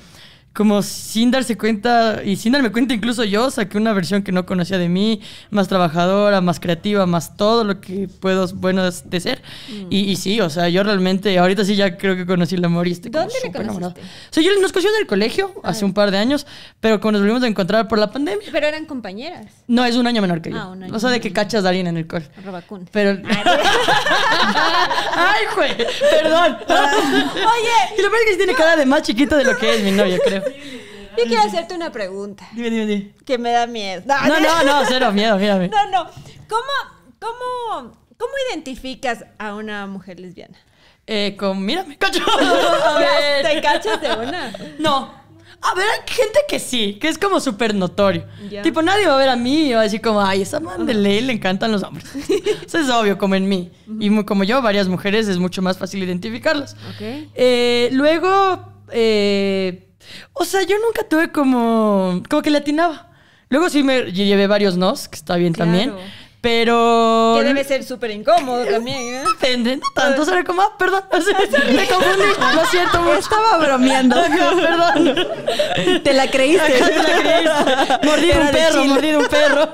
Speaker 4: como sin darse cuenta y sin darme cuenta incluso yo saqué una versión que no conocía de mí, más trabajadora, más creativa, más todo lo que puedo bueno de ser. Mm. Y, sí, o sea, yo realmente ahorita sí ya creo que conocí el amor y estoy ¿Dónde le conociste? O sea, yo nos conocí en el colegio ah. hace un par de años, pero cuando nos volvimos a encontrar por la pandemia. Pero
Speaker 2: eran compañeras.
Speaker 4: No, es un año menor que yo. Ah, o sea, de que cachas a alguien en el colegio Pero Ay, güey, perdón. Oye, y lo peor es que tiene cara de más chiquita de lo que es mi novia, creo.
Speaker 2: Yo quiero hacerte una pregunta. Dime, dime, dime. Que me da miedo. No, no, no, cero miedo, mírame. No, no. ¿Cómo, cómo, cómo identificas a una mujer lesbiana?
Speaker 4: Eh, con mírame, ¿Te cachas de una? No. A ver, hay gente que sí, que es como súper notorio. Tipo, nadie va a ver a mí y va a decir como, ay, esa man de ley le encantan los hombres. Eso es obvio, como en mí. Y como yo, varias mujeres, es mucho más fácil identificarlas. Ok eh, luego, eh, o sea, yo nunca tuve como. como que le atinaba. Luego sí me llevé varios nos, que está bien también. Pero. Que debe
Speaker 2: ser súper incómodo
Speaker 4: también, ¿eh? Depende, no tanto. O como, ah, perdón, me confundí. Lo siento, me estaba bromeando. perdón. Te la creíste. te la
Speaker 1: creíste. Mordir un perro,
Speaker 3: mordir un
Speaker 4: perro.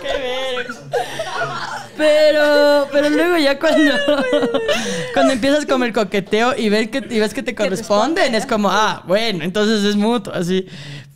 Speaker 4: ¡Qué ver! Pero, pero luego ya cuando, cuando empiezas con el coqueteo y ves que, y ves que te corresponden, es como, ah, bueno, entonces es mutuo, así.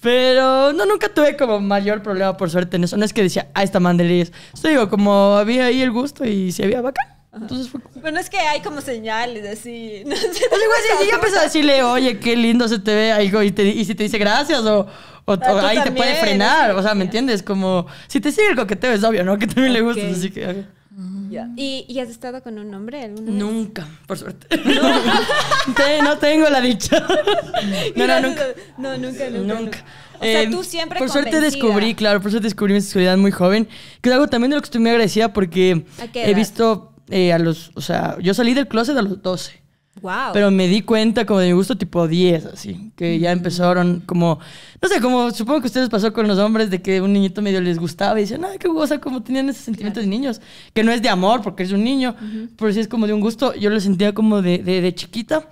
Speaker 4: Pero no, nunca tuve como mayor problema, por suerte, en eso. No es que decía, ah, esta es... estoy digo, como había ahí el gusto y si había vaca, Entonces fue...
Speaker 2: Bueno, es que hay como señales así. No
Speaker 4: sé, si pues, yo empecé a decirle, oye, qué lindo se te ve algo y, te, y si te dice gracias o, o, ah, ahí te puede frenar, o sea, ¿me entiendes? Como, si te sigue el coqueteo es obvio, ¿no? Que también le gusta, así que...
Speaker 2: Mm. ¿Y, ¿Y, has estado con un hombre alguna
Speaker 4: Nunca, por suerte. No, no tengo la dicha. No, no, nunca.
Speaker 2: No, nunca, nunca. O eh, sea, tú siempre Por suerte descubrí,
Speaker 4: claro, por suerte descubrí mi sexualidad muy joven. Que es algo también de lo que estoy muy agradecida porque he visto eh, a los. O sea, yo salí del closet a los 12. Pero me di cuenta como de mi gusto tipo 10, así, que ya empezaron como, no sé, como supongo que ustedes pasó con los hombres de que un niñito medio les gustaba y decían, ay, qué cosa, como tenían ese sentimiento de niños, que no es de amor porque es un niño, pero sí es como de un gusto, yo lo sentía como de, de, chiquita.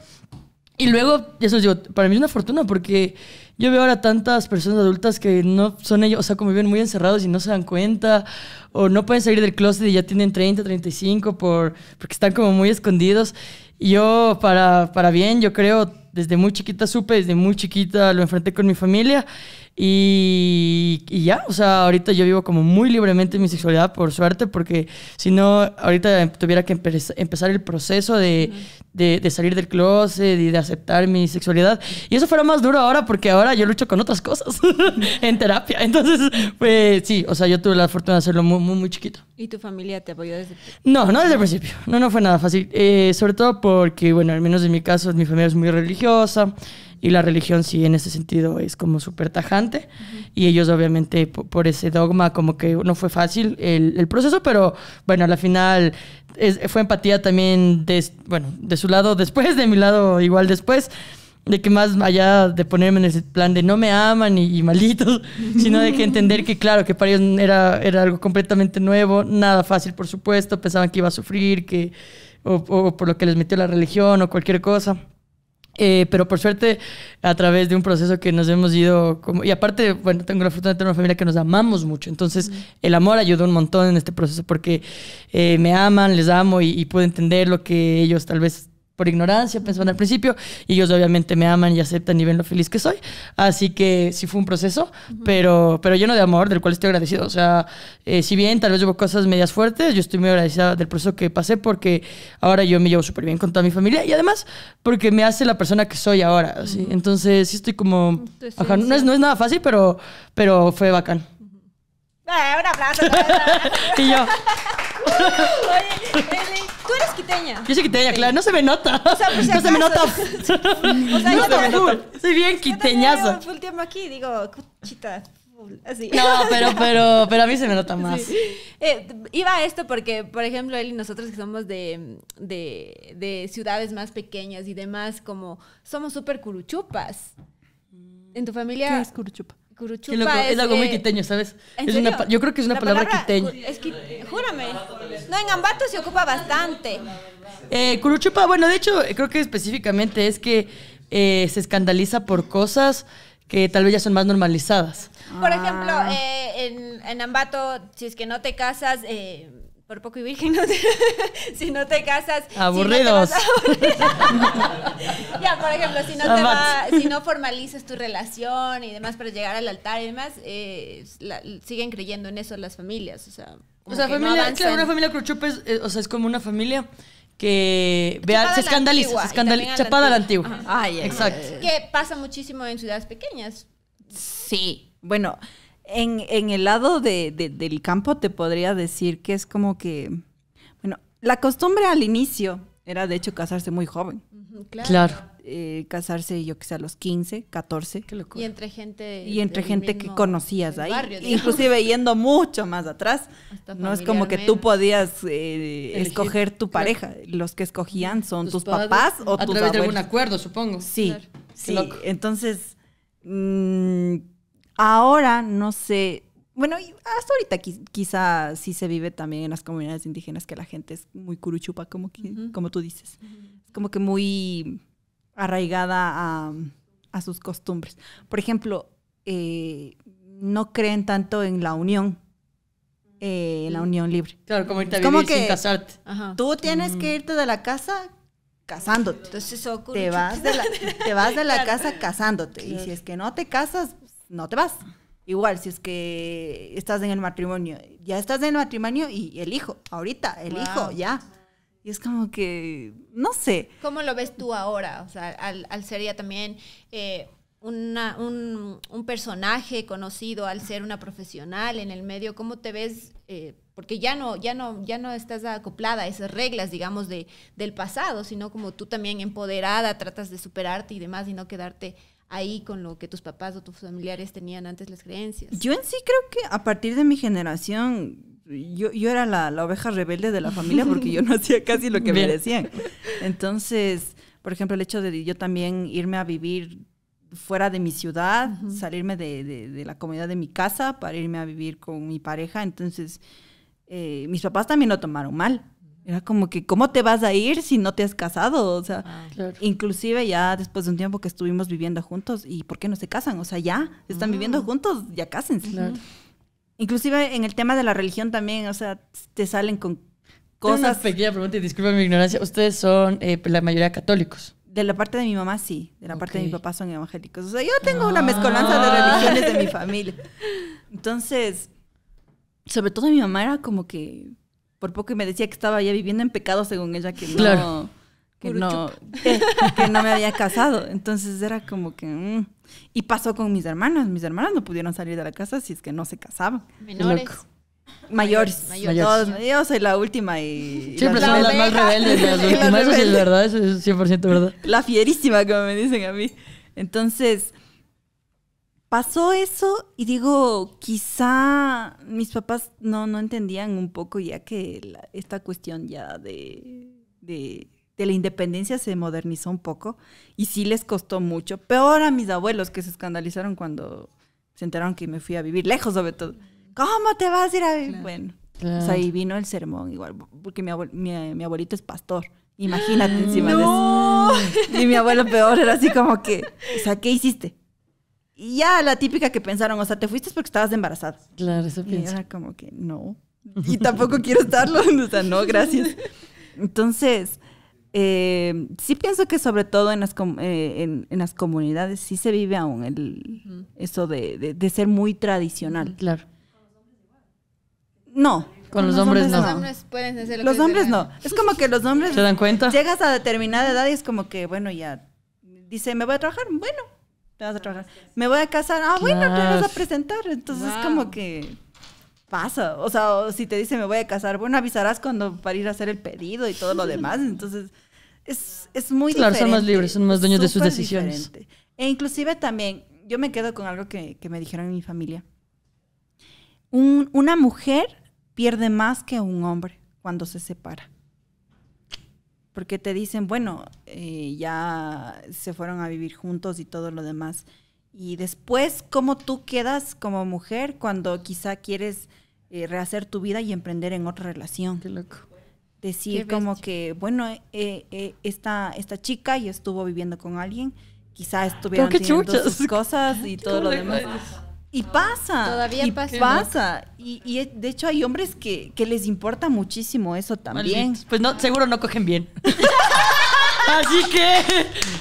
Speaker 4: Y luego, eso digo, para mí es una fortuna porque yo veo ahora tantas personas adultas que no son ellos, o sea, como viven muy encerrados y no se dan cuenta, o no pueden salir del closet y ya tienen 30, 35 por, porque están como muy escondidos. Yo, para, para bien, yo creo, desde muy chiquita supe, desde muy chiquita lo enfrenté con mi familia y, ya, o sea, ahorita yo vivo como muy libremente mi sexualidad, por suerte, porque si no, ahorita tuviera que empezar el proceso de de, salir del closet y de aceptar mi sexualidad. Y eso fuera más duro ahora porque ahora yo lucho con otras cosas en terapia. Entonces, pues sí, o sea, yo tuve la fortuna de hacerlo muy, muy, chiquito.
Speaker 2: ¿Y tu familia te apoyó desde el
Speaker 4: No, no desde el principio. No, no fue nada fácil. Eh, sobre todo porque, bueno, al menos en mi caso, mi familia es muy religiosa y la religión sí en ese sentido es como súper tajante y ellos obviamente por, ese dogma como que no fue fácil el, proceso, pero bueno, a la final fue empatía también de, bueno, de su lado después, de mi lado igual después de que más allá de ponerme en ese plan de no me aman y, y sino de que entender que claro, que para ellos era, era algo completamente nuevo, nada fácil por supuesto, pensaban que iba a sufrir, que, o por lo que les metió la religión o cualquier cosa. Eh, pero por suerte, a través de un proceso que nos hemos ido. Como, y aparte, bueno, tengo la fortuna de tener una familia que nos amamos mucho. Entonces, el amor ayudó un montón en este proceso porque eh, me aman, les amo y puedo entender lo que ellos tal vez por ignorancia, pensaban al principio, y ellos obviamente me aman y aceptan y ven lo feliz que soy. Así que sí fue un proceso, pero, pero lleno de amor, del cual estoy agradecido. O sea, eh, si bien tal vez hubo cosas medias fuertes, yo estoy muy agradecida del proceso que pasé porque ahora yo me llevo súper bien con toda mi familia y además porque me hace la persona que soy ahora. Entonces sí estoy como... Ajá, no, es, no es nada fácil, pero, pero fue bacán. Eh, un aplauso. y yo. Oye, Tú eres quiteña. Yo soy quiteña, claro. No se me nota. Pues, no se me nota. no se me nota. Soy bien yo
Speaker 2: tiempo aquí, digo, cuchita, así. No, pero,
Speaker 4: pero, a mí se me nota más.
Speaker 2: Eh, iba a esto porque, por ejemplo, él y nosotros que somos de, de, ciudades más pequeñas y demás, como somos súper curuchupas. En tu familia, curuchupa? curuchupa es, algo muy quiteño,
Speaker 4: ¿sabes? yo creo que es una palabra, quiteña.
Speaker 2: Es que, júrame. No, en Ambato se ocupa bastante.
Speaker 4: Eh, Curuchupa, bueno, de hecho, creo que específicamente es que eh, se escandaliza por cosas que tal vez ya son más normalizadas.
Speaker 2: Por ejemplo, ah. eh, en, Ambato, si es que no te casas, eh, por poco y virgen, si no te casas...
Speaker 1: Aburridos.
Speaker 2: ya, por ejemplo, si no, formalizas tu relación y demás para llegar al altar y demás, siguen creyendo en eso las familias. O sea, o sea, una
Speaker 4: familia cruchupa es, eh, o sea, es como una familia que vea, se escandaliza, chapada a la antigua. Exacto.
Speaker 2: que pasa muchísimo en ciudades pequeñas.
Speaker 3: Sí, bueno, en, el lado de, del campo te podría decir que es como que, bueno, la costumbre al inicio era de hecho casarse muy joven. claro. claro. Eh, casarse yo que sé a los 15, 14. Y
Speaker 2: entre gente y entre gente que
Speaker 3: conocías ahí, inclusive yendo mucho más atrás.
Speaker 2: no es como que tú
Speaker 3: podías eh, escoger tu pareja, los que escogían son tus, papás o a tus través de acuerdo, supongo. Sí. Sí, entonces mm, ahora no sé bueno, hasta ahorita quizá sí se vive también en las comunidades indígenas que la gente es muy curuchupa, como, como tú dices. Es como que muy arraigada a, sus costumbres. Por ejemplo, eh, no creen tanto en la unión, eh, la mm. unión libre. Claro, como irte a sin casarte. Tú tienes mm. que irte de la casa casándote.
Speaker 2: Entonces ocurre. Te vas de
Speaker 3: la, casa casándote. Y si es que no te casas, no te vas. Igual, si es que estás en el matrimonio, ya estás en el matrimonio y el hijo, ahorita, el hijo, ya. Y es como que, no sé.
Speaker 2: ¿Cómo lo ves tú ahora? O sea, al, ser ya también eh, un, personaje conocido, al ser una profesional en el medio, ¿cómo te ves? Eh, porque ya no, ya, no, ya no estás acoplada a esas reglas, digamos, de, del pasado, sino como tú también empoderada, tratas de superarte y demás y no quedarte ahí con lo que tus papás o tus familiares tenían antes las creencias.
Speaker 3: Yo en sí creo que a partir de mi generación yo, yo era la, oveja rebelde de la familia porque yo no hacía casi lo que me decían. Entonces, por ejemplo, el hecho de yo también irme a vivir fuera de mi ciudad, salirme de, de, la comunidad de mi casa para irme a vivir con mi pareja. Entonces, eh, mis papás también lo tomaron mal. Era como que, ¿cómo te vas a ir si no te has casado? O sea, ah, inclusive ya después de un tiempo que estuvimos viviendo juntos, ¿y por qué no se casan? O sea, ya, están ah. viviendo juntos, ya cásense. Inclusive en el tema de la religión también, o sea, te salen con cosas... Tengo una
Speaker 4: pequeña pregunta y mi ignorancia. Ustedes son eh, pues, la mayoría católicos.
Speaker 3: De la parte de mi mamá, sí. De la parte de mi papá son evangélicos. O sea, yo tengo una ah. mezcolanza de religiones de mi familia. Entonces, sobre todo mi mamá era como que por poco me decía que estaba ya viviendo en pecado según ella que no que no no me había casado entonces era como que mm. Y pasó con mis hermanas. Mis hermanas no pudieron salir de la casa si es que no se casaban. Menores. Mayores. Mayores. Todos, yo soy la última y. Siempre son las más rebeldes, las últimas. Eso es verdad,
Speaker 4: eso es 100% verdad. La fierísima, como me dicen a mí.
Speaker 3: Entonces, pasó eso y digo, quizá mis papás no, no entendían un poco ya que esta cuestión ya de de la independencia se modernizó un poco y sí les costó mucho. Peor a mis abuelos que se escandalizaron cuando se enteraron que me fui a vivir lejos, sobre todo. ¿Cómo te vas a ir a vivir? Bueno, pues o sea, ahí vino el sermón igual, porque mi, abuelito es pastor. Imagínate encima de eso. Y mi abuelo peor era así como que, o sea, ¿qué hiciste? Y ya la típica que pensaron, o sea, te fuiste porque estabas embarazada. Claro, eso piensa. Y era como que no. Y tampoco quiero estarlo. O sea, no, gracias. Entonces, eh, sí pienso que sobre todo en las, eh, en, las comunidades sí se vive aún el, eso de, ser muy tradicional. Claro. No. Con los, hombres, no. Los
Speaker 2: hombres pueden Los hombres no.
Speaker 3: Es como que los hombres... ¿Se dan cuenta? Llegas a determinada edad y es como que, bueno, ya... Dice, me voy a trabajar. Bueno, te vas a trabajar. Me voy a casar. Ah, bueno, te vas a presentar. Entonces es como que pasa. O sea, si te dice me voy a casar, bueno, avisarás cuando para ir a hacer el pedido y todo lo demás. Entonces, es, es muy claro, Claro, son más libres, son más dueños de sus decisiones. E inclusive también, yo me quedo con algo que, me dijeron en mi familia. una mujer pierde más que un hombre cuando se separa. Porque te dicen, bueno, eh, ya se fueron a vivir juntos y todo lo demás y después, ¿cómo tú quedas como mujer cuando quizá quieres eh, rehacer tu vida y emprender en otra relación? Qué loco. Decir como que, bueno, eh, eh, esta, esta chica ya estuvo viviendo con alguien, quizá estuvieron haciendo
Speaker 1: sus cosas y todo lo demás.
Speaker 3: Y pasa. Todavía y pasa. Y, de hecho hay hombres que, que les importa muchísimo eso también.
Speaker 4: Pues no, seguro no cogen bien. Así que,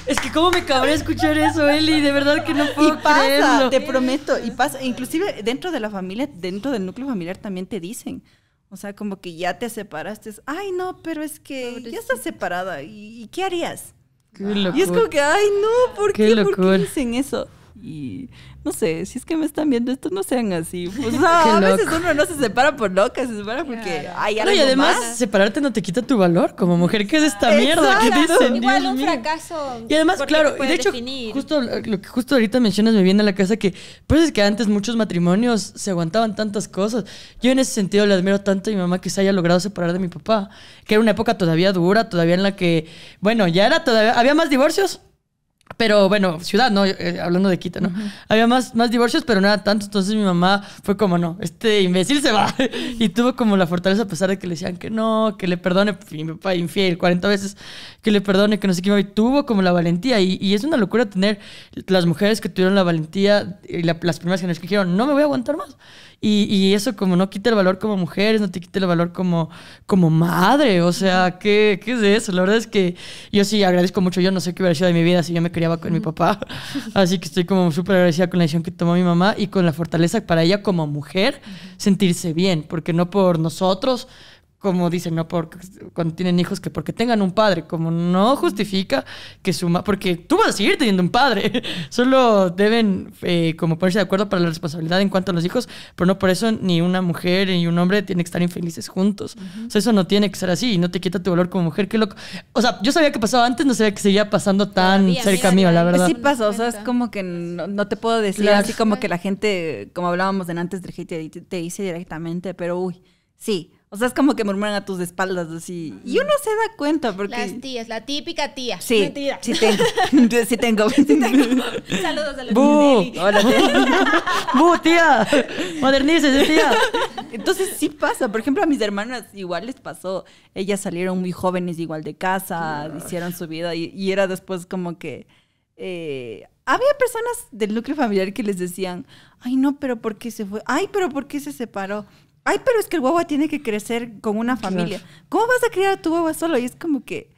Speaker 4: es que cómo me cabré escuchar eso, Eli, de verdad que no puedo y pasa, Te
Speaker 3: prometo, y pasa, inclusive dentro de la familia, dentro del núcleo familiar también te dicen. O sea, como que ya te separaste. Ay, no, pero es que ya estás separada. ¿Y, qué harías? y es como que, ay, no, ¿por qué, qué, ¿por qué dicen eso? Y no sé, si es que me están viendo esto, no sean así. Pues, a veces uno no se separa por loca, se separa porque No, y además,
Speaker 4: separarte no te quita tu valor como mujer. ¿Qué es esta mierda que dicen? Igual
Speaker 2: un fracaso.
Speaker 3: Y además, claro, y de hecho,
Speaker 4: justo lo que justo ahorita mencionas me viene a la casa que, pues es que antes muchos matrimonios se aguantaban tantas cosas. Yo en ese sentido le admiro tanto a mi mamá que se haya logrado separar de mi papá, que era una época todavía dura, todavía en la que, bueno, ya era todavía, había más divorcios pero bueno, ciudad, ¿no? Eh, hablando de Quito, ¿no? Había más, más divorcios, pero no era tanto. Entonces mi mamá fue como, no, este imbécil se va. y tuvo como la fortaleza, a pesar de que le decían que no, que le perdone, pues, mi papá infiel 40 veces, que le perdone, que no sé qué. Y tuvo como la valentía. Y, es una locura tener las mujeres que tuvieron la valentía, y las primeras que que dijeron, no me voy a aguantar más. Y, y, eso como no quita el valor como mujeres, no te quita el valor como, como madre. O sea, ¿qué, ¿qué es eso? La verdad es que yo sí agradezco mucho. Yo no sé qué hubiera sido de mi vida si yo me criaba con mi papá. Así que estoy como súper agradecida con la decisión que tomó mi mamá y con la fortaleza para ella como mujer sentirse bien. Porque no por nosotros como dicen, ¿no? Porque, cuando tienen hijos, que porque tengan un padre, como no justifica que su porque tú vas a seguir teniendo un padre, solo deben eh, como ponerse de acuerdo para la responsabilidad en cuanto a los hijos, pero no por eso ni una mujer ni un hombre tienen que estar infelices juntos. O sea, eso no tiene que ser así no te quita tu valor como mujer, qué loco. O sea, yo sabía que pasaba antes, no sabía que seguía pasando tan cerca mío, la pues verdad. Sí
Speaker 3: pasó, o sea, es como que pues no, te puedo decir así como que la gente, como hablábamos de antes, te dice directamente, pero uy, sí o sea, es como que murmuran a tus espaldas así. Y uno se da cuenta porque... Las
Speaker 2: tías, la típica tía. Sí, sí
Speaker 3: tengo. Sí tengo. Saludos a la Bu, hola tía. Bu, tía. ¡Modernices, tía. Entonces sí pasa. Por ejemplo, a mis hermanas igual les pasó. Ellas salieron muy jóvenes igual de casa, hicieron su vida y, era después como que... Eh, había personas del núcleo familiar que les decían, ay no, pero ¿por qué se fue? Ay, pero ¿por qué se separó? ay, pero es que el guagua tiene que crecer con una familia. ¿Cómo vas a criar a tu guagua solo? Y es como que...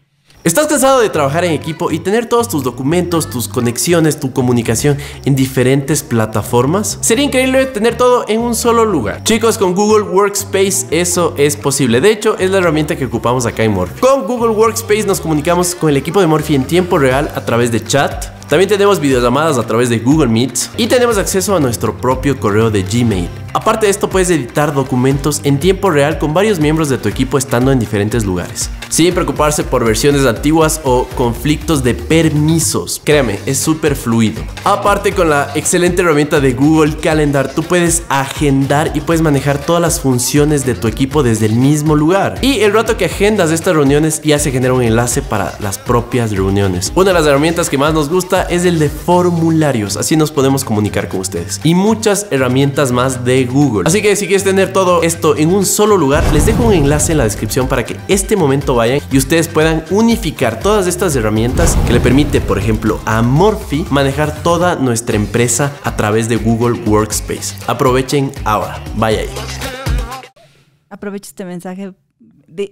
Speaker 1: ¿Estás cansado de trabajar en equipo y tener todos tus documentos, tus conexiones, tu comunicación en diferentes plataformas? Sería increíble tener todo en un solo lugar. Chicos, con Google Workspace eso es posible. De hecho, es la herramienta que ocupamos acá en Morphy. Con Google Workspace nos comunicamos con el equipo de Morphy en tiempo real a través de chat, también tenemos videollamadas a través de Google Meet y tenemos acceso a nuestro propio correo de Gmail. Aparte de esto, puedes editar documentos en tiempo real con varios miembros de tu equipo estando en diferentes lugares, sin preocuparse por versiones antiguas o conflictos de permisos. Créame, es súper fluido. Aparte, con la excelente herramienta de Google Calendar, tú puedes agendar y puedes manejar todas las funciones de tu equipo desde el mismo lugar. Y el rato que agendas estas reuniones ya se genera un enlace para las propias reuniones. Una de las herramientas que más nos gusta es el de formularios, así nos podemos comunicar con ustedes. Y muchas herramientas más de Google. Así que si quieres tener todo esto en un solo lugar, les dejo un enlace en la descripción para que este momento vayan y ustedes puedan unificar todas estas herramientas que le permite, por ejemplo, a Morphy manejar toda nuestra empresa a través de Google Workspace. Aprovechen ahora. Vaya ahí.
Speaker 3: Aprovecho este mensaje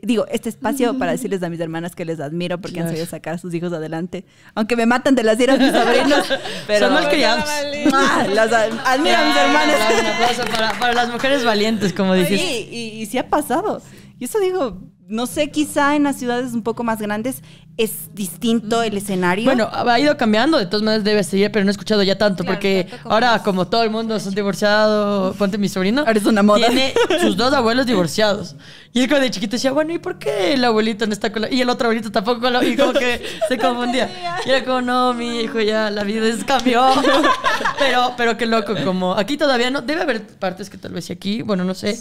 Speaker 3: digo, este espacio para decirles a mis hermanas que les admiro porque han sabido sacar a sus hijos adelante. Aunque me matan de las iras mis sobrinos.
Speaker 4: Pero, Son ah, Las admiro a mis hermanas.
Speaker 3: Para, las mujeres valientes, como dices. Sí, y, y sí ha pasado. Y eso digo, no sé, quizá en las ciudades un poco más grandes
Speaker 4: es distinto el escenario. Bueno, ha ido cambiando, de todas maneras debe seguir, pero no he escuchado ya tanto, porque ahora como todo el mundo son divorciado, ponte mi sobrino, ahora es una moda. tiene sus dos abuelos divorciados. Y él cuando de chiquito decía, bueno, ¿y por qué el abuelito no está con la... Y el otro abuelito tampoco con la... Y que se confundía. Y era como, no, mi hijo, ya la vida es cambió. pero, pero qué loco, como aquí todavía no... Debe haber partes que tal vez aquí, bueno, no sé.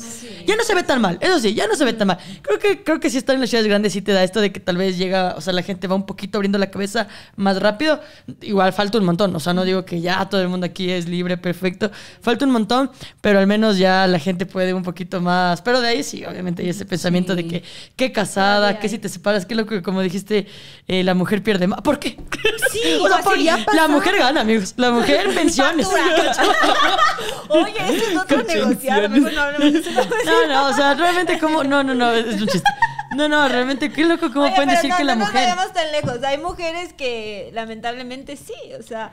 Speaker 4: Ya no se ve tan mal, eso sí, ya no se ve tan mal. Creo que creo que si están en las ciudades grandes sí te da esto de que tal vez llega, o sea, la gente va un poquito abriendo la cabeza más rápido. Igual falta un montón, o sea, no digo que ya todo el mundo aquí es libre, perfecto. Falta un montón, pero al menos ya la gente puede un poquito más. Pero de ahí sí, obviamente hay ese pensamiento de que qué casada, que si te separas, que lo que como dijiste, eh, la mujer pierde más. ¿Por qué? Sí, la mujer gana, amigos. La mujer pensiones. Oye, eso es otro negociar. No, no, no, o sea, realmente como no, no, no, es un chiste. No, no, realmente qué loco cómo pueden decir que la no mujer. No
Speaker 2: vayamos tan lejos. Hay mujeres que lamentablemente sí, o sea,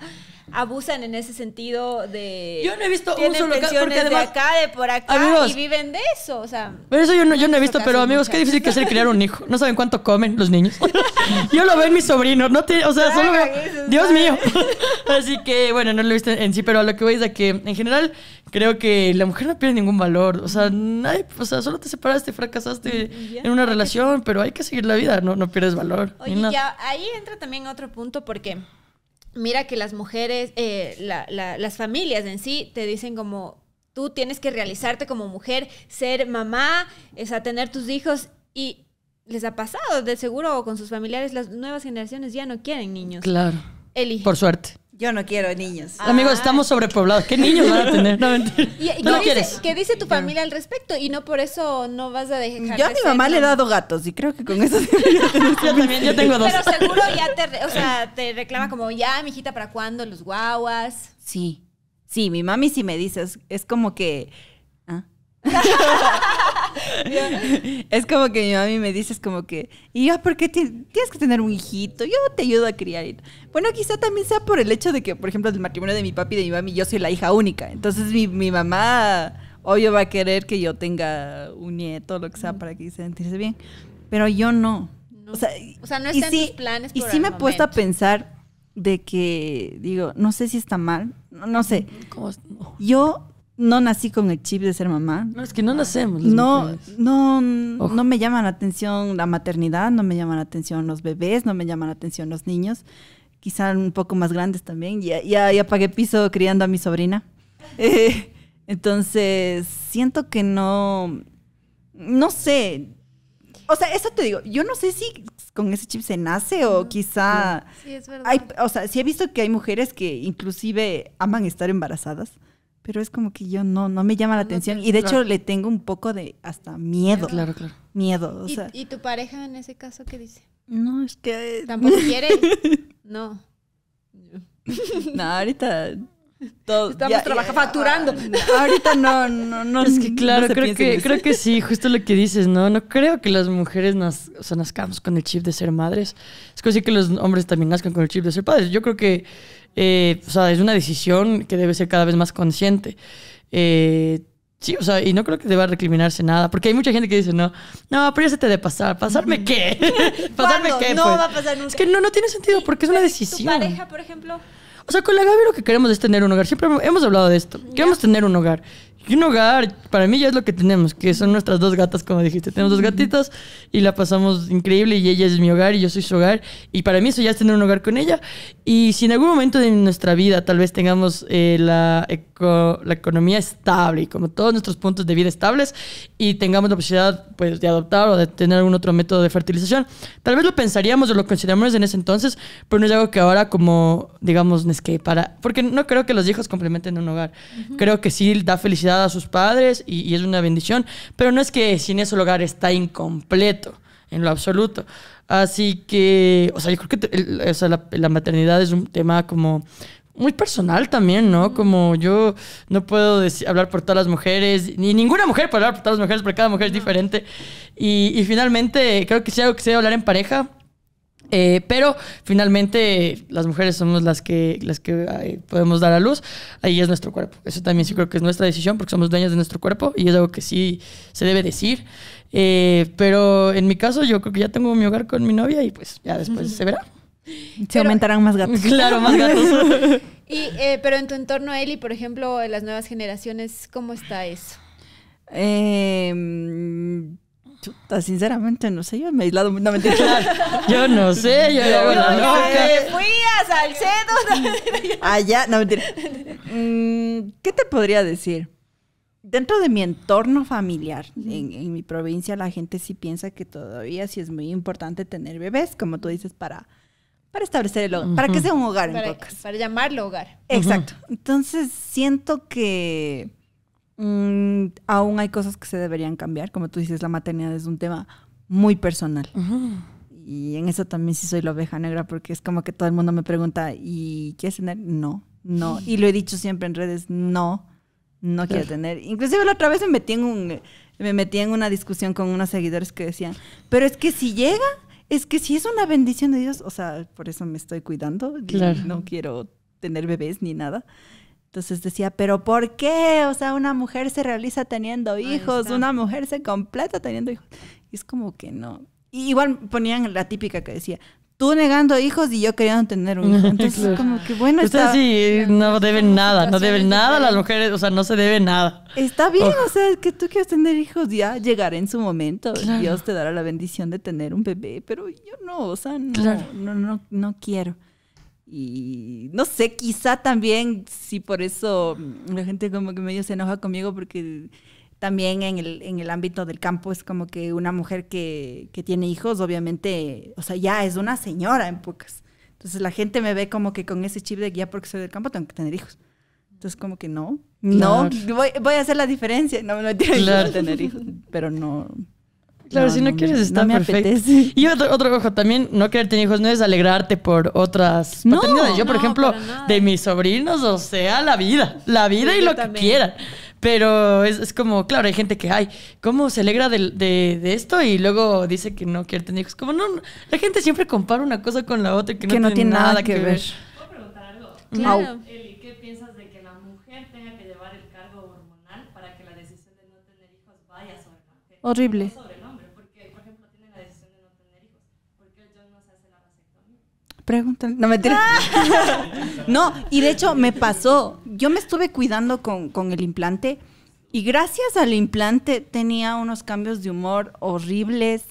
Speaker 2: abusan en ese sentido de. Yo no he visto un solo Porque además, de acá, de por acá, y viven de eso. O sea.
Speaker 4: Pero eso yo no, he visto, pero amigos, qué difícil que hacer el criar un hijo. No saben cuánto comen los niños. yo lo veo en mi sobrino No te, o sea, solo veo. Dios mío. Así que, bueno, no lo he en sí, pero a lo que voy es de que, en general, creo que la mujer no pierde ningún valor. O sea, o sea solo te separaste, fracasaste en una relación, pero hay que seguir la vida, no, no pierdes valor. Oye,
Speaker 2: ahí entra también otro punto, porque mira que las mujeres, eh, las familias en sí te dicen como, tú tienes que realizarte como mujer, ser mamá, es a tener tus hijos y les ha pasado, de seguro, con sus familiares, las nuevas generaciones ya no quieren niños. Claro. Por suerte. Yo no quiero niños. Ah. Amigos, estamos
Speaker 4: sobrepoblados. ¿Qué niños van a tener? No,
Speaker 1: mentira.
Speaker 2: ¿Y, ¿qué, dice, tu familia al respecto? Y no por eso no vas a dejar. Yo a mi mamá le he dado
Speaker 4: gatos y creo que con eso. yo también,
Speaker 3: yo tengo dos. Pero seguro
Speaker 2: ya te, reclama como, ya, mijita, ¿para cuándo? Los guaguas.
Speaker 3: Sí. Sí, mi mami sí me dice. Es, es como que. ¿ah? es como que mi mami me dices como que, y yo, ¿por qué tienes que tener un hijito? Yo te ayudo a criar. Bueno, quizá también sea por el hecho de que, por ejemplo, el matrimonio de mi papi y de mi mami, yo soy la hija única. Entonces mi, mamá, obvio, va a querer que yo tenga un nieto, lo que sea, para que se sentirse bien. Pero yo no. O, sea, no está en planes. y sí me he puesto a pensar de que, digo, no sé si está mal, no sé. Yo no nací con el chip de ser mamá. No, es que no nacemos. no, no, no me llaman la atención la maternidad, no me llaman la atención los bebés, no me llaman la atención los niños, quizá un poco más grandes también. Ya, ya, ya pagué piso criando a mi sobrina. Eh, entonces, siento que no, no sé. O sea, eso te digo, yo no sé si con ese chip se nace o quizá... Sí, o sea, sí he visto que hay mujeres que inclusive aman estar embarazadas pero es como que yo no, no me llama la atención. y de hecho le tengo un poco de hasta miedo. Claro, claro. Miedo.
Speaker 2: ¿Y, tu pareja en ese caso qué dice? No, es que... ¿Tampoco quiere? no. No,
Speaker 3: ahorita... Estamos trabajando, facturando. Ah, ahorita no, no, no. Es que claro, creo, que, creo que sí, justo
Speaker 4: lo que dices, ¿no? No creo que las mujeres nazcamos con el chip de ser madres. Es como si que los hombres también nazcan con el chip de ser padres. Yo creo que eh, o sea, es una decisión que debe ser cada vez más consciente. Eh, sí, o sea, y no creo que deba recriminarse nada, porque hay mucha gente que dice, no, no, pero ya se te pasar. ¿Pasarme qué? ¿Pasarme qué? No pues? va a pasar nunca. Es que no, no tiene sentido, porque es una decisión. ¿Tu pareja, por ejemplo? O sea, con la Gaby lo que queremos es tener un hogar. Siempre hemos hablado de esto. Queremos tener un hogar. Y un hogar, para mí ya es lo que tenemos, que son nuestras dos gatas, como dijiste. Tenemos dos gatitas y la pasamos increíble y ella es mi hogar y yo soy su hogar. Y para mí eso ya es tener un hogar con ella. Y si en algún momento de nuestra vida tal vez tengamos eh, la, economía estable y como todos nuestros puntos de vida estables y tengamos la posibilidad pues, de adoptar o de tener algún otro método de fertilización, tal vez lo pensaríamos o lo consideramos en ese entonces, pero no es algo que ahora como, digamos, es que para... Porque no creo que los hijos complementen un hogar. Creo que sí da felicidad a sus padres y, es una bendición, pero no es que sin ese hogar está incompleto en lo absoluto. Así que, o sea, yo creo que o sea, la, maternidad es un tema como muy personal también, ¿no? Como yo no puedo hablar por todas las mujeres, ni ninguna mujer puede hablar por todas las mujeres, porque cada mujer es diferente. Y, finalmente, creo que sí algo que se debe hablar en pareja. Eh, pero finalmente las mujeres somos las que, las que podemos dar a luz. Ahí es nuestro cuerpo. Eso también sí creo que es nuestra decisión porque somos dueñas de nuestro cuerpo y es algo que sí se debe decir. Eh, pero en mi caso, yo creo que ya tengo mi hogar con mi novia y pues ya después se verá. Se aumentarán más gatos. Claro, más gatos.
Speaker 2: y, eh, pero en tu entorno, Eli, por ejemplo, en las nuevas generaciones, ¿cómo está eso?
Speaker 3: Em, sinceramente, no sé, yo me he aislado. No, me Claro. yo no
Speaker 4: sé, yo loca.
Speaker 2: Fui a Salcedo.
Speaker 3: Allá, ah, no, mentira. Mm, ¿Qué te podría decir? dentro de mi entorno familiar, en, mi provincia, la gente sí piensa que todavía sí es muy importante tener bebés, como tú dices, para, para establecer el hogar, para que sea un hogar para, en
Speaker 2: Para llamarlo hogar. Exacto.
Speaker 3: Entonces, siento que mm, aún hay cosas que se deberían cambiar. Como tú dices, la maternidad es un tema muy personal. Y en eso también sí soy la oveja negra, porque es como que todo el mundo me pregunta, ¿y quieres tener? No, no. Y lo he dicho siempre en redes, no no quiero tener. Inclusive la otra vez me metí en un, me metí en una discusión con unos seguidores que decían, pero es que si llega, es que si es una bendición de Dios, o sea, por eso me estoy cuidando, no quiero tener bebés ni nada. Entonces decía, pero ¿por qué? O sea, una mujer se realiza teniendo hijos, una mujer se completa teniendo hijos. Y es como que no. igual ponían la típica que decía, tú negando hijos y yo queriendo tener un hijo. Entonces, como que bueno, está...
Speaker 4: sí, no deben nada, no deben nada las mujeres, o sea, no se debe nada.
Speaker 3: Está bien, oh. o sea, que tú quieras tener hijos, ya llegará en su momento. Dios te dará la bendición de tener un bebé, pero yo no, o sea, no, no, no, no quiero. Y no sé, quizá también, si por eso la gente como que medio se enoja conmigo porque también en el, en el ámbito del campo es como que una mujer que, que tiene hijos, obviamente, o sea, ya es una señora en pocas. Entonces la gente me ve como que con ese chip de ya porque soy del campo tengo que tener hijos. Entonces como que no, no, voy, a hacer la diferencia. No, no tiene claro. que tener hijos, pero no...
Speaker 4: Claro, si no, quieres, me, perfecto. Apetece. Y otro, otro, también no querer tener hijos no es alegrarte por otras paternidades. Yo, por ejemplo, de mis sobrinos, o sea, la vida, la vida y lo que quiera pero es, es, como, claro, hay gente que, ay, ¿cómo se alegra de, de, de esto? Y luego dice que no quiere tener hijos. Como, no, la gente siempre compara una cosa con la otra que, que no, tiene, nada, que, que, ver. ¿Puedo preguntar
Speaker 1: algo? Claro. Eli, ¿qué piensas de que la mujer tenga que llevar el cargo
Speaker 3: hormonal para que la decisión de no tener hijos vaya sobre la mujer? Horrible. No sobre el hombre, porque, por ejemplo, tiene la decisión de no tener hijos. ¿Por qué el no se hace la vasectomía? Pregúntale. No, no, y de hecho me pasó yo me estuve cuidando con, con, el implante y gracias al implante tenía unos cambios de humor horribles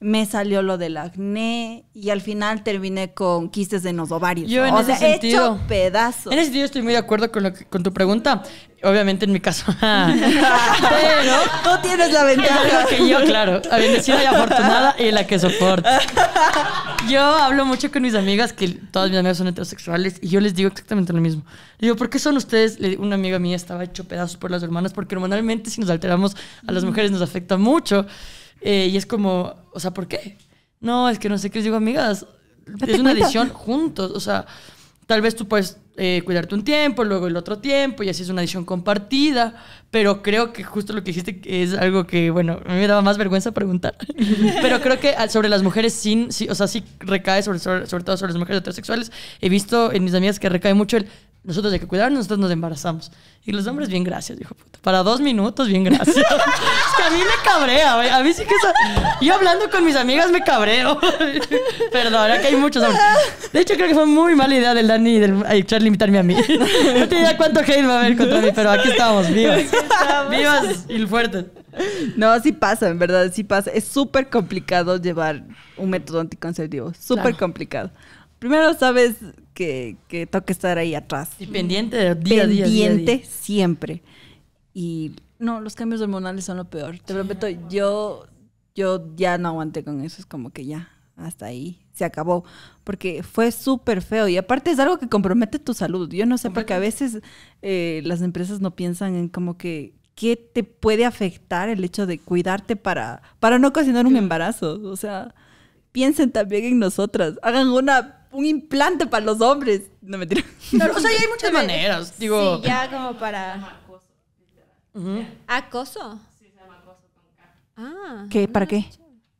Speaker 3: me salió lo del acné y al final terminé con quistes de los ovarios. Yo en ese sentido,
Speaker 4: hecho En ese sentido estoy muy de acuerdo con, tu pregunta. Obviamente en mi caso. Pero tú tienes la ventaja. que yo, claro, habiendo y afortunada y la que soporta. Yo hablo mucho con mis amigas, que todas mis amigas son heterosexuales, y yo les digo exactamente lo mismo. Le digo, ¿por qué son ustedes? Una amiga mía estaba hecho pedazos por las hermanas, porque hormonalmente si nos alteramos a las mujeres nos afecta mucho. Eh, y es como, o sea, ¿por qué? No, es que no sé qué les digo, amigas. es una edición juntos, o sea, tal vez tú puedes eh, cuidarte un tiempo, luego el otro tiempo, y así es una edición compartida, pero creo que justo lo que dijiste es algo que, bueno, a mí me daba más vergüenza preguntar, pero creo que ah, sobre las mujeres sin, sí, o sea, sí recae sobre, sobre, todo sobre las mujeres heterosexuales, he visto en mis amigas que recae mucho el, nosotros hay que cuidarnos, nosotros nos embarazamos. Y los hombres, bien gracias, dijo puta. Para dos minutos, bien gracias. es que a mí me cabrea, A mí sí que es... Yo hablando con mis amigas me cabreo. Perdón, que hay muchos hombres. De hecho, creo que fue muy mala idea del Dani y del Charlie invitarme a mí. No tenía cuánto hate va a haber contra mí, pero aquí estamos, vivas. Vivas y fuertes.
Speaker 3: No, sí pasa, en verdad, sí pasa. Es súper complicado llevar un método anticonceptivo. Súper complicado primero sabes que, que toca estar ahí atrás. Y pendiente día día. Pendiente siempre. Y no, los cambios hormonales son lo peor. Te prometo, yo, yo ya no aguanté con eso. Es como que ya, hasta ahí se acabó, porque fue súper feo y aparte es algo que compromete tu salud. Yo no sé, porque a veces eh, las empresas no piensan en como que qué te puede afectar el hecho de cuidarte para, para no ocasionar un embarazo. O sea, piensen también en nosotras, hagan una un implante para los hombres. No me tiran. o sea, ya hay
Speaker 4: muchas maneras.
Speaker 3: Digo. Sí, ya
Speaker 2: como para. ¿Ah, ¿Acoso? Sí, se llama acoso con K. Ah. ¿Qué? ¿Para ah, qué?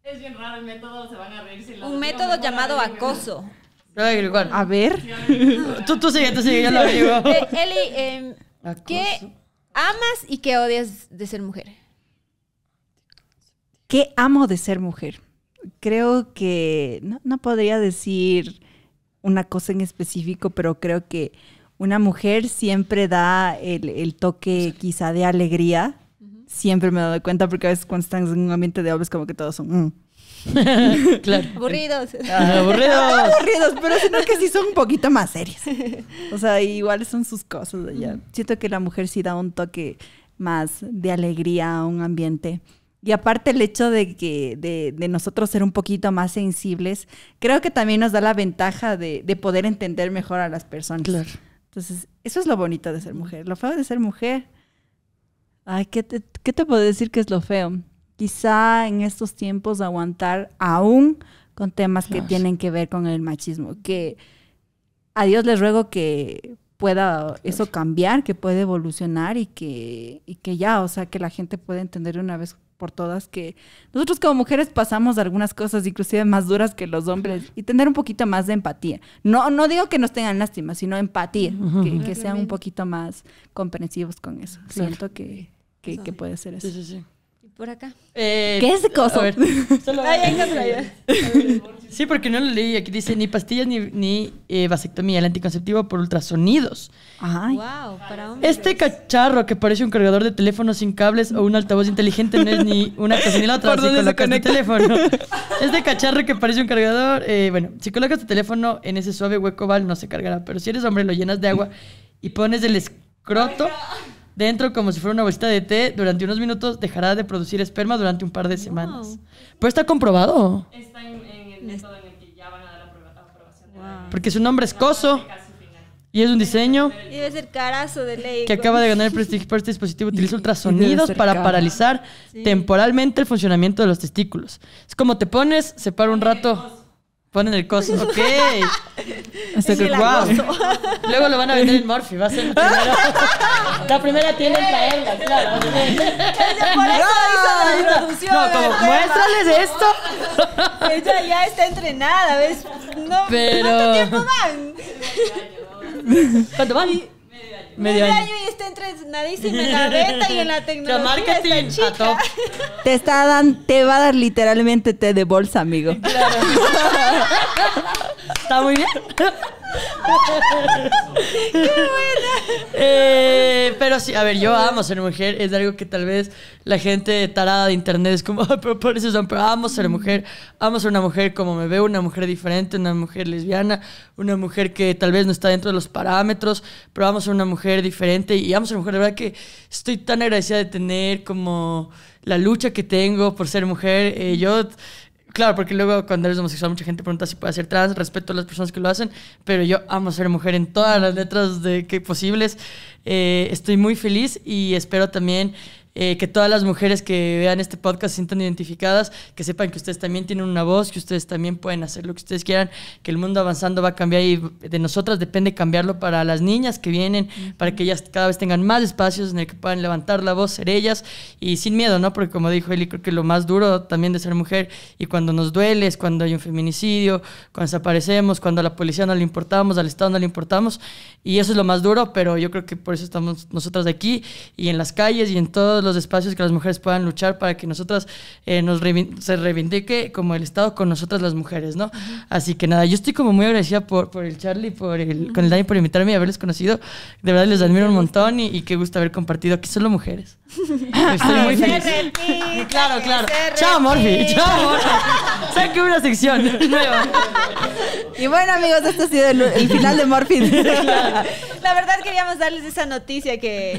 Speaker 2: Es bien raro el método, se van a reír. Si un método llamado acoso.
Speaker 4: a ver. tú, tú sigue, tú sigue, Ya lo digo. Eh,
Speaker 2: Eli, em, ¿qué amas y qué odias de ser mujer?
Speaker 3: ¿Qué amo de ser mujer? Creo que no podría decir una cosa en específico, pero creo que una mujer siempre da el, toque quizá de alegría. Siempre me doy cuenta porque a veces cuando están en un ambiente de hombres como que todos son... Mm".
Speaker 2: Aburridos. Ah, aburridos. aburridos,
Speaker 3: pero sino que sí son un poquito más serios. O sea, igual son sus cosas. allá. Siento que la mujer sí da un toque más de alegría a un ambiente. Y aparte el hecho de que de, nosotros ser un poquito más sensibles, creo que también nos da la ventaja de, poder entender mejor a las personas. Claro. Entonces, eso es lo bonito de ser mujer. Lo feo de ser mujer. Ay, ¿qué te, puedo decir que es lo feo? Quizá en estos tiempos aguantar aún con temas que tienen que ver con el machismo. Que a Dios les ruego que pueda eso cambiar, que puede evolucionar y que, que ya, o sea, que la gente pueda entender una vez por todas que nosotros como mujeres pasamos algunas cosas inclusive más duras que los hombres y tener un poquito más de empatía. No, no digo que nos tengan lástima, sino empatía, que, sean un poquito más comprensivos con eso. Siento que, que, puede ser eso.
Speaker 4: ¿Y por acá? Eh, ¿Qué es cosa? Sí, porque no lo leí. Aquí dice ni pastillas ni, ni eh, vasectomía, el anticonceptivo por ultrasonidos. Ajá. Wow, para Este cacharro que parece un cargador de teléfono sin cables o un altavoz inteligente no es ni una cosa ni la otra. ¿Por si dónde colocas el teléfono. Este cacharro que parece un cargador, eh, bueno, si colocas tu teléfono en ese suave hueco no se cargará, pero si eres hombre lo llenas de agua y pones el escroto dentro como si fuera una bolsita de té, durante unos minutos dejará de producir esperma durante un par de semanas. pues Pero está comprobado. Está porque su nombre es Coso. Y es un diseño.
Speaker 2: carazo de Que acaba de ganar el prestigio
Speaker 4: por este dispositivo. Utiliza ultrasonidos para paralizar temporalmente el funcionamiento de los testículos. Es como te pones, se para un rato. Ponen el coso. Ok. Hasta que, wow. Luego lo van a vender en Morphy. Va a ser la primera. la primera tiene en traerla, claro. de por eso hizo la no, como muéstrales esto.
Speaker 2: Ella ya está entrenada, ¿ves? No, Pero... ¿Cuánto tiempo
Speaker 4: van? ¿Cuánto van? medio año y está entrenadísima en la venta y en la tecnología. marketing esta chica. a
Speaker 3: Te está dan, te va a dar literalmente té de bolsa, amigo.
Speaker 4: Claro. está muy bien. ¡Qué buena! Eh, pero sí, a ver, yo amo ser mujer. Es algo que tal vez la gente tarada de internet es como, pero por eso son, pero amo ser mujer. Amo ser una mujer como me veo, una mujer diferente, una mujer lesbiana, una mujer que tal vez no está dentro de los parámetros, pero amo ser una mujer diferente y amo ser mujer. De verdad que estoy tan agradecida de tener como la lucha que tengo por ser mujer. Eh, yo claro, porque luego cuando eres homosexual mucha gente pregunta si puedes ser trans, respeto a las personas que lo hacen, pero yo amo ser mujer en todas las letras de que posibles. Eh, estoy muy feliz y espero también eh, que todas las mujeres que vean este podcast se sientan identificadas, que sepan que ustedes también tienen una voz, que ustedes también pueden hacer lo que ustedes quieran, que el mundo avanzando va a cambiar y de nosotras depende cambiarlo para las niñas que vienen, para que ellas cada vez tengan más espacios en el que puedan levantar la voz, ser ellas y sin miedo, ¿no? Porque como dijo Eli, creo que lo más duro también de ser mujer y cuando nos duele es cuando hay un feminicidio, cuando desaparecemos, cuando a la policía no le importamos, al Estado no le importamos y eso es lo más duro, pero yo creo que por eso estamos nosotras de aquí y en las calles y en todos los los espacios que las mujeres puedan luchar para que nosotras eh, nos se reivindique como el Estado con nosotras las mujeres, ¿no? Así que nada, yo estoy como muy agradecida por, por el Charlie, por el, con el Dani por invitarme y haberles conocido. De verdad les admiro un montón y qué gusto haber compartido aquí solo mujeres. Estoy muy feliz. claro, claro. Chao, Morfi. Chao, Morphy. Saque una sección
Speaker 2: Y bueno, amigos, esto ha sido el, final
Speaker 4: de Morphy.
Speaker 2: La verdad queríamos darles esa noticia que...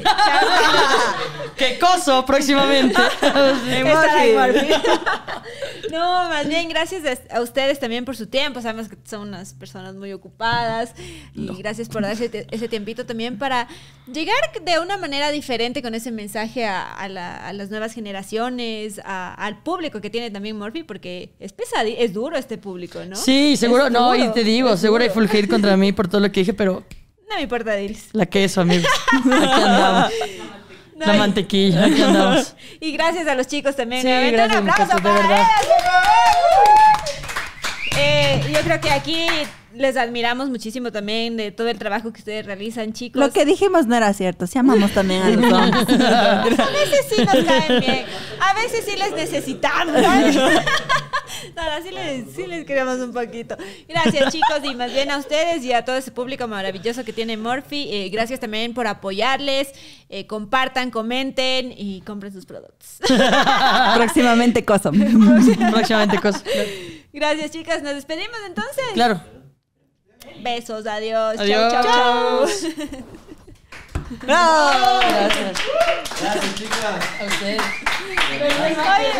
Speaker 4: que coso próximamente.
Speaker 2: No, más bien gracias a ustedes también por su tiempo. Sabemos que son unas personas muy ocupadas. Y gracias por darse ese tiempito también para llegar de una manera diferente con ese mensaje a, las nuevas generaciones, al público que tiene también Morphy, porque es pesadillo, es duro este público, ¿no? Sí, seguro, no, y te digo, seguro hay full hate contra
Speaker 4: mí por todo lo que dije, pero...
Speaker 2: No me importa, Dils.
Speaker 4: La queso, amigos.
Speaker 1: Aquí andamos. la mantequilla, aquí andamos.
Speaker 2: Y gracias a los chicos también. Sí, gracias, un aplauso de verdad. Eh, yo creo que aquí les admiramos muchísimo también de todo el trabajo que ustedes realizan, chicos. Lo que
Speaker 3: dijimos no era cierto, Se amamos también a los hombres. a veces sí nos caen bien,
Speaker 2: a veces sí les necesitamos. Nada, sí les, queremos un poquito. Gracias, chicos, y más bien a ustedes y a todo ese público maravilloso que tiene Morphy. Eh, gracias también por apoyarles. Eh, compartan, comenten y compren sus productos.
Speaker 3: Próximamente Cosom. Próximamente Cosom.
Speaker 2: Gracias, chicas. Nos despedimos entonces. Claro. Besos, adiós. adiós. Chau, chau, chau.
Speaker 3: Gracias. Gracias, chicas. A ustedes.